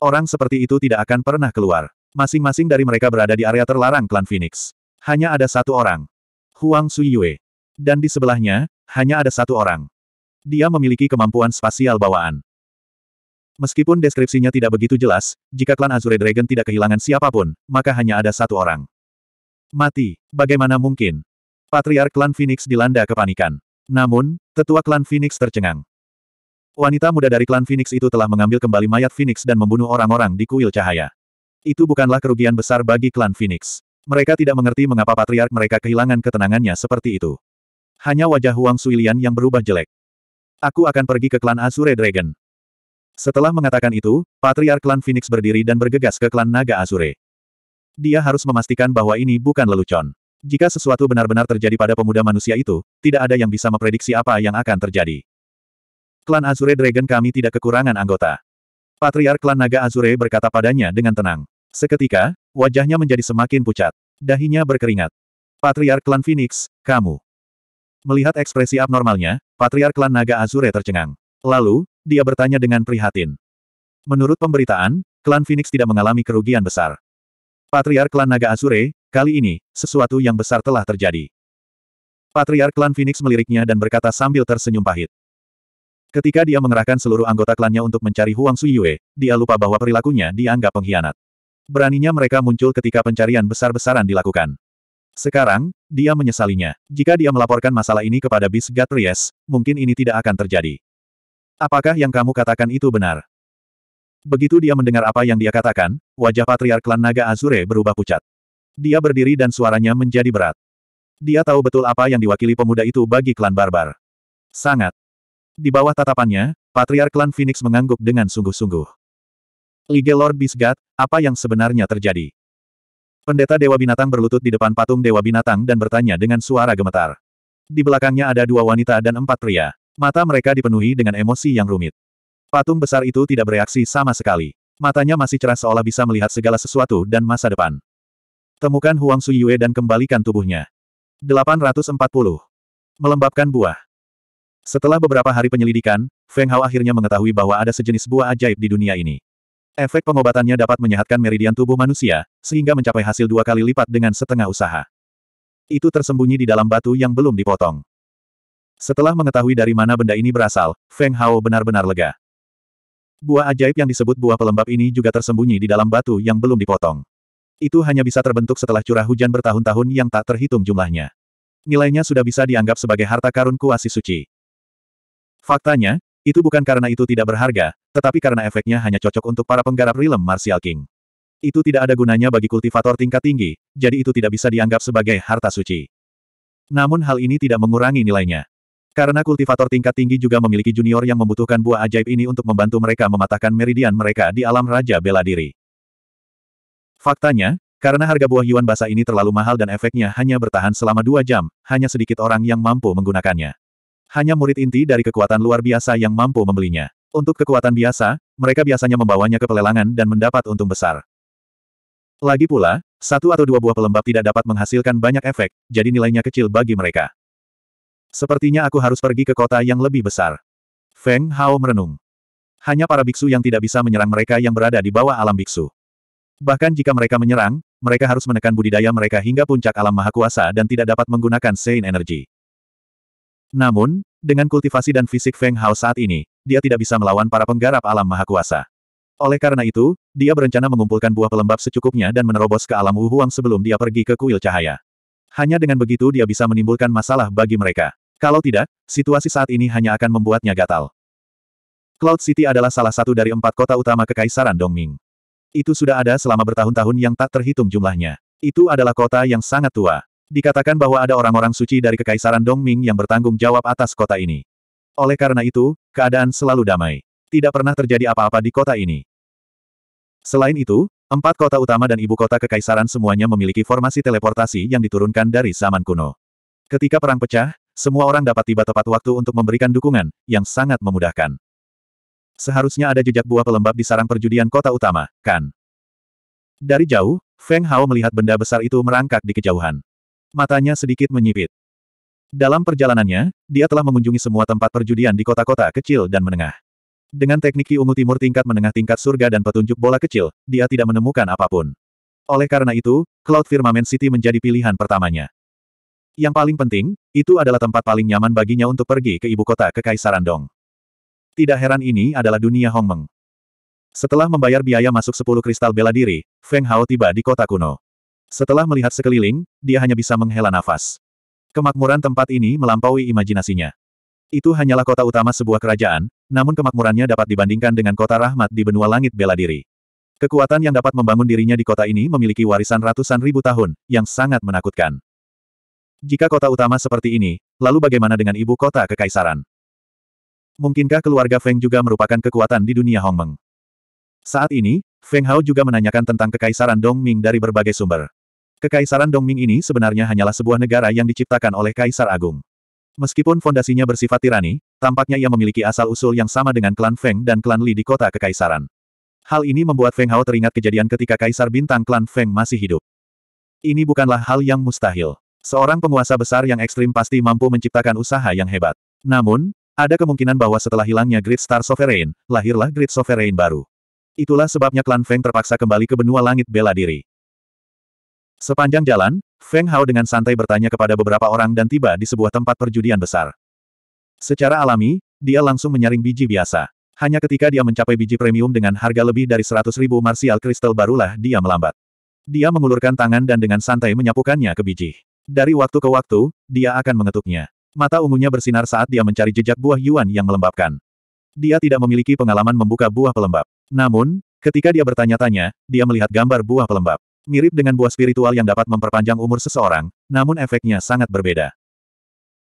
Orang seperti itu tidak akan pernah keluar. Masing-masing dari mereka berada di area terlarang klan Phoenix. Hanya ada satu orang. Huang Suyue. Dan di sebelahnya, hanya ada satu orang. Dia memiliki kemampuan spasial bawaan. Meskipun deskripsinya tidak begitu jelas, jika klan Azure Dragon tidak kehilangan siapapun, maka hanya ada satu orang. Mati, bagaimana mungkin? Patriark klan Phoenix dilanda kepanikan. Namun, tetua klan Phoenix tercengang. Wanita muda dari klan Phoenix itu telah mengambil kembali mayat Phoenix dan membunuh orang-orang di kuil cahaya. Itu bukanlah kerugian besar bagi klan Phoenix. Mereka tidak mengerti mengapa patriark mereka kehilangan ketenangannya seperti itu. Hanya wajah Huang Suilian yang berubah jelek. Aku akan pergi ke klan Azure Dragon. Setelah mengatakan itu, Patriark Klan Phoenix berdiri dan bergegas ke klan Naga Azure. Dia harus memastikan bahwa ini bukan lelucon. Jika sesuatu benar-benar terjadi pada pemuda manusia itu, tidak ada yang bisa memprediksi apa yang akan terjadi. Klan Azure Dragon kami tidak kekurangan anggota. Patriark Klan Naga Azure berkata padanya dengan tenang. Seketika, wajahnya menjadi semakin pucat. Dahinya berkeringat. Patriark Klan Phoenix, kamu. Melihat ekspresi abnormalnya, Patriark Klan Naga Azure tercengang. Lalu, dia bertanya dengan prihatin. Menurut pemberitaan, klan Phoenix tidak mengalami kerugian besar. Patriar klan Naga Azure, kali ini, sesuatu yang besar telah terjadi. Patriar klan Phoenix meliriknya dan berkata sambil tersenyum pahit. Ketika dia mengerahkan seluruh anggota klannya untuk mencari Huang Suyue, dia lupa bahwa perilakunya dianggap pengkhianat. Beraninya mereka muncul ketika pencarian besar-besaran dilakukan. Sekarang, dia menyesalinya. Jika dia melaporkan masalah ini kepada Bis God mungkin ini tidak akan terjadi. Apakah yang kamu katakan itu benar? Begitu dia mendengar apa yang dia katakan, wajah patriark klan naga Azure berubah pucat. Dia berdiri dan suaranya menjadi berat. Dia tahu betul apa yang diwakili pemuda itu bagi klan barbar. Sangat. Di bawah tatapannya, patriark klan Phoenix mengangguk dengan sungguh-sungguh. Lige Lord Bisgat, apa yang sebenarnya terjadi? Pendeta Dewa Binatang berlutut di depan patung Dewa Binatang dan bertanya dengan suara gemetar. Di belakangnya ada dua wanita dan empat pria. Mata mereka dipenuhi dengan emosi yang rumit. Patung besar itu tidak bereaksi sama sekali. Matanya masih cerah seolah bisa melihat segala sesuatu dan masa depan. Temukan Huang Suyue dan kembalikan tubuhnya. 840. Melembabkan buah. Setelah beberapa hari penyelidikan, Feng Hao akhirnya mengetahui bahwa ada sejenis buah ajaib di dunia ini. Efek pengobatannya dapat menyehatkan meridian tubuh manusia, sehingga mencapai hasil dua kali lipat dengan setengah usaha. Itu tersembunyi di dalam batu yang belum dipotong. Setelah mengetahui dari mana benda ini berasal, Feng Hao benar-benar lega. Buah ajaib yang disebut buah pelembab ini juga tersembunyi di dalam batu yang belum dipotong. Itu hanya bisa terbentuk setelah curah hujan bertahun-tahun yang tak terhitung jumlahnya. Nilainya sudah bisa dianggap sebagai harta karun kuasi suci. Faktanya, itu bukan karena itu tidak berharga, tetapi karena efeknya hanya cocok untuk para penggarap rilem Martial King. Itu tidak ada gunanya bagi kultivator tingkat tinggi, jadi itu tidak bisa dianggap sebagai harta suci. Namun hal ini tidak mengurangi nilainya. Karena kultivator tingkat tinggi juga memiliki junior yang membutuhkan buah ajaib ini untuk membantu mereka mematahkan meridian mereka di alam Raja Bela Diri. Faktanya, karena harga buah yuan basah ini terlalu mahal dan efeknya hanya bertahan selama dua jam, hanya sedikit orang yang mampu menggunakannya. Hanya murid inti dari kekuatan luar biasa yang mampu membelinya. Untuk kekuatan biasa, mereka biasanya membawanya ke pelelangan dan mendapat untung besar. Lagi pula, satu atau dua buah pelembab tidak dapat menghasilkan banyak efek, jadi nilainya kecil bagi mereka. Sepertinya aku harus pergi ke kota yang lebih besar. Feng Hao merenung. Hanya para biksu yang tidak bisa menyerang mereka yang berada di bawah alam biksu. Bahkan jika mereka menyerang, mereka harus menekan budidaya mereka hingga puncak alam maha kuasa dan tidak dapat menggunakan Sein energi. Namun, dengan kultivasi dan fisik Feng Hao saat ini, dia tidak bisa melawan para penggarap alam maha kuasa. Oleh karena itu, dia berencana mengumpulkan buah pelembab secukupnya dan menerobos ke alam Huang sebelum dia pergi ke kuil cahaya. Hanya dengan begitu dia bisa menimbulkan masalah bagi mereka. Kalau tidak, situasi saat ini hanya akan membuatnya gatal. Cloud City adalah salah satu dari empat kota utama Kekaisaran Dongming. Itu sudah ada selama bertahun-tahun yang tak terhitung jumlahnya. Itu adalah kota yang sangat tua. Dikatakan bahwa ada orang-orang suci dari Kekaisaran Dongming yang bertanggung jawab atas kota ini. Oleh karena itu, keadaan selalu damai. Tidak pernah terjadi apa-apa di kota ini. Selain itu, Empat kota utama dan ibu kota kekaisaran semuanya memiliki formasi teleportasi yang diturunkan dari zaman kuno. Ketika perang pecah, semua orang dapat tiba tepat waktu untuk memberikan dukungan, yang sangat memudahkan. Seharusnya ada jejak buah pelembab di sarang perjudian kota utama, kan? Dari jauh, Feng Hao melihat benda besar itu merangkak di kejauhan. Matanya sedikit menyipit. Dalam perjalanannya, dia telah mengunjungi semua tempat perjudian di kota-kota kecil dan menengah. Dengan teknik Ki Ungu Timur tingkat menengah tingkat surga dan petunjuk bola kecil, dia tidak menemukan apapun. Oleh karena itu, Cloud Firmament City menjadi pilihan pertamanya. Yang paling penting, itu adalah tempat paling nyaman baginya untuk pergi ke ibu kota Kekaisaran Dong. Tidak heran ini adalah dunia Hongmeng. Setelah membayar biaya masuk 10 kristal bela diri, Feng Hao tiba di kota kuno. Setelah melihat sekeliling, dia hanya bisa menghela nafas. Kemakmuran tempat ini melampaui imajinasinya. Itu hanyalah kota utama sebuah kerajaan, namun kemakmurannya dapat dibandingkan dengan kota rahmat di benua langit bela diri. Kekuatan yang dapat membangun dirinya di kota ini memiliki warisan ratusan ribu tahun, yang sangat menakutkan. Jika kota utama seperti ini, lalu bagaimana dengan ibu kota kekaisaran? Mungkinkah keluarga Feng juga merupakan kekuatan di dunia Hongmeng? Saat ini, Feng Hao juga menanyakan tentang kekaisaran Dongming dari berbagai sumber. Kekaisaran Dongming ini sebenarnya hanyalah sebuah negara yang diciptakan oleh Kaisar Agung. Meskipun fondasinya bersifat tirani, tampaknya ia memiliki asal-usul yang sama dengan klan Feng dan klan Li di kota Kekaisaran. Hal ini membuat Feng Hao teringat kejadian ketika Kaisar Bintang klan Feng masih hidup. Ini bukanlah hal yang mustahil. Seorang penguasa besar yang ekstrim pasti mampu menciptakan usaha yang hebat. Namun, ada kemungkinan bahwa setelah hilangnya Great Star Sovereign, lahirlah Great Sovereign baru. Itulah sebabnya klan Feng terpaksa kembali ke benua langit bela diri. Sepanjang jalan, Feng Hao dengan santai bertanya kepada beberapa orang dan tiba di sebuah tempat perjudian besar. Secara alami, dia langsung menyaring biji biasa. Hanya ketika dia mencapai biji premium dengan harga lebih dari 100 ribu martial kristal barulah dia melambat. Dia mengulurkan tangan dan dengan santai menyapukannya ke biji. Dari waktu ke waktu, dia akan mengetuknya. Mata ungunya bersinar saat dia mencari jejak buah yuan yang melembabkan. Dia tidak memiliki pengalaman membuka buah pelembab. Namun, ketika dia bertanya-tanya, dia melihat gambar buah pelembab. Mirip dengan buah spiritual yang dapat memperpanjang umur seseorang, namun efeknya sangat berbeda.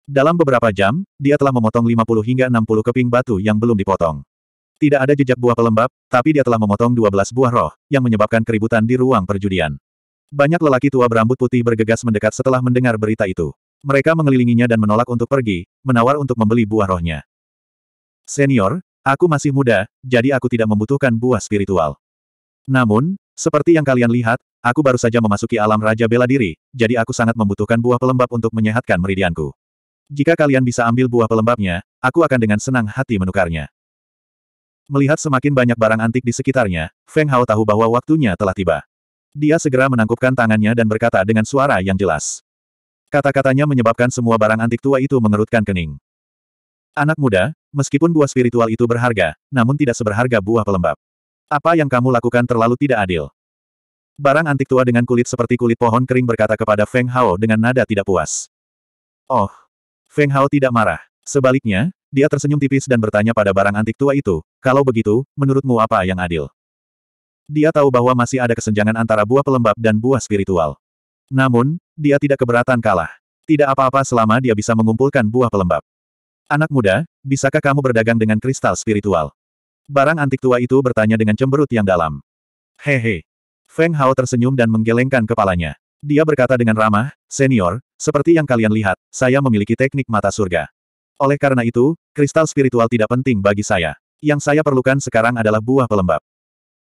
Dalam beberapa jam, dia telah memotong 50 hingga 60 keping batu yang belum dipotong. Tidak ada jejak buah pelembab, tapi dia telah memotong 12 buah roh, yang menyebabkan keributan di ruang perjudian. Banyak lelaki tua berambut putih bergegas mendekat setelah mendengar berita itu. Mereka mengelilinginya dan menolak untuk pergi, menawar untuk membeli buah rohnya. Senior, aku masih muda, jadi aku tidak membutuhkan buah spiritual. Namun, seperti yang kalian lihat, aku baru saja memasuki alam Raja Bela Diri, jadi aku sangat membutuhkan buah pelembab untuk menyehatkan meridianku. Jika kalian bisa ambil buah pelembabnya, aku akan dengan senang hati menukarnya. Melihat semakin banyak barang antik di sekitarnya, Feng Hao tahu bahwa waktunya telah tiba. Dia segera menangkupkan tangannya dan berkata dengan suara yang jelas. Kata-katanya menyebabkan semua barang antik tua itu mengerutkan kening. Anak muda, meskipun buah spiritual itu berharga, namun tidak seberharga buah pelembab. Apa yang kamu lakukan terlalu tidak adil. Barang antik tua dengan kulit seperti kulit pohon kering berkata kepada Feng Hao dengan nada tidak puas. Oh. Feng Hao tidak marah. Sebaliknya, dia tersenyum tipis dan bertanya pada barang antik tua itu, kalau begitu, menurutmu apa yang adil? Dia tahu bahwa masih ada kesenjangan antara buah pelembab dan buah spiritual. Namun, dia tidak keberatan kalah. Tidak apa-apa selama dia bisa mengumpulkan buah pelembab. Anak muda, bisakah kamu berdagang dengan kristal spiritual? Barang antik tua itu bertanya dengan cemberut yang dalam. Hehe. Feng Hao tersenyum dan menggelengkan kepalanya. Dia berkata dengan ramah, Senior, seperti yang kalian lihat, saya memiliki teknik mata surga. Oleh karena itu, kristal spiritual tidak penting bagi saya. Yang saya perlukan sekarang adalah buah pelembab.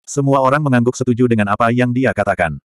Semua orang mengangguk setuju dengan apa yang dia katakan.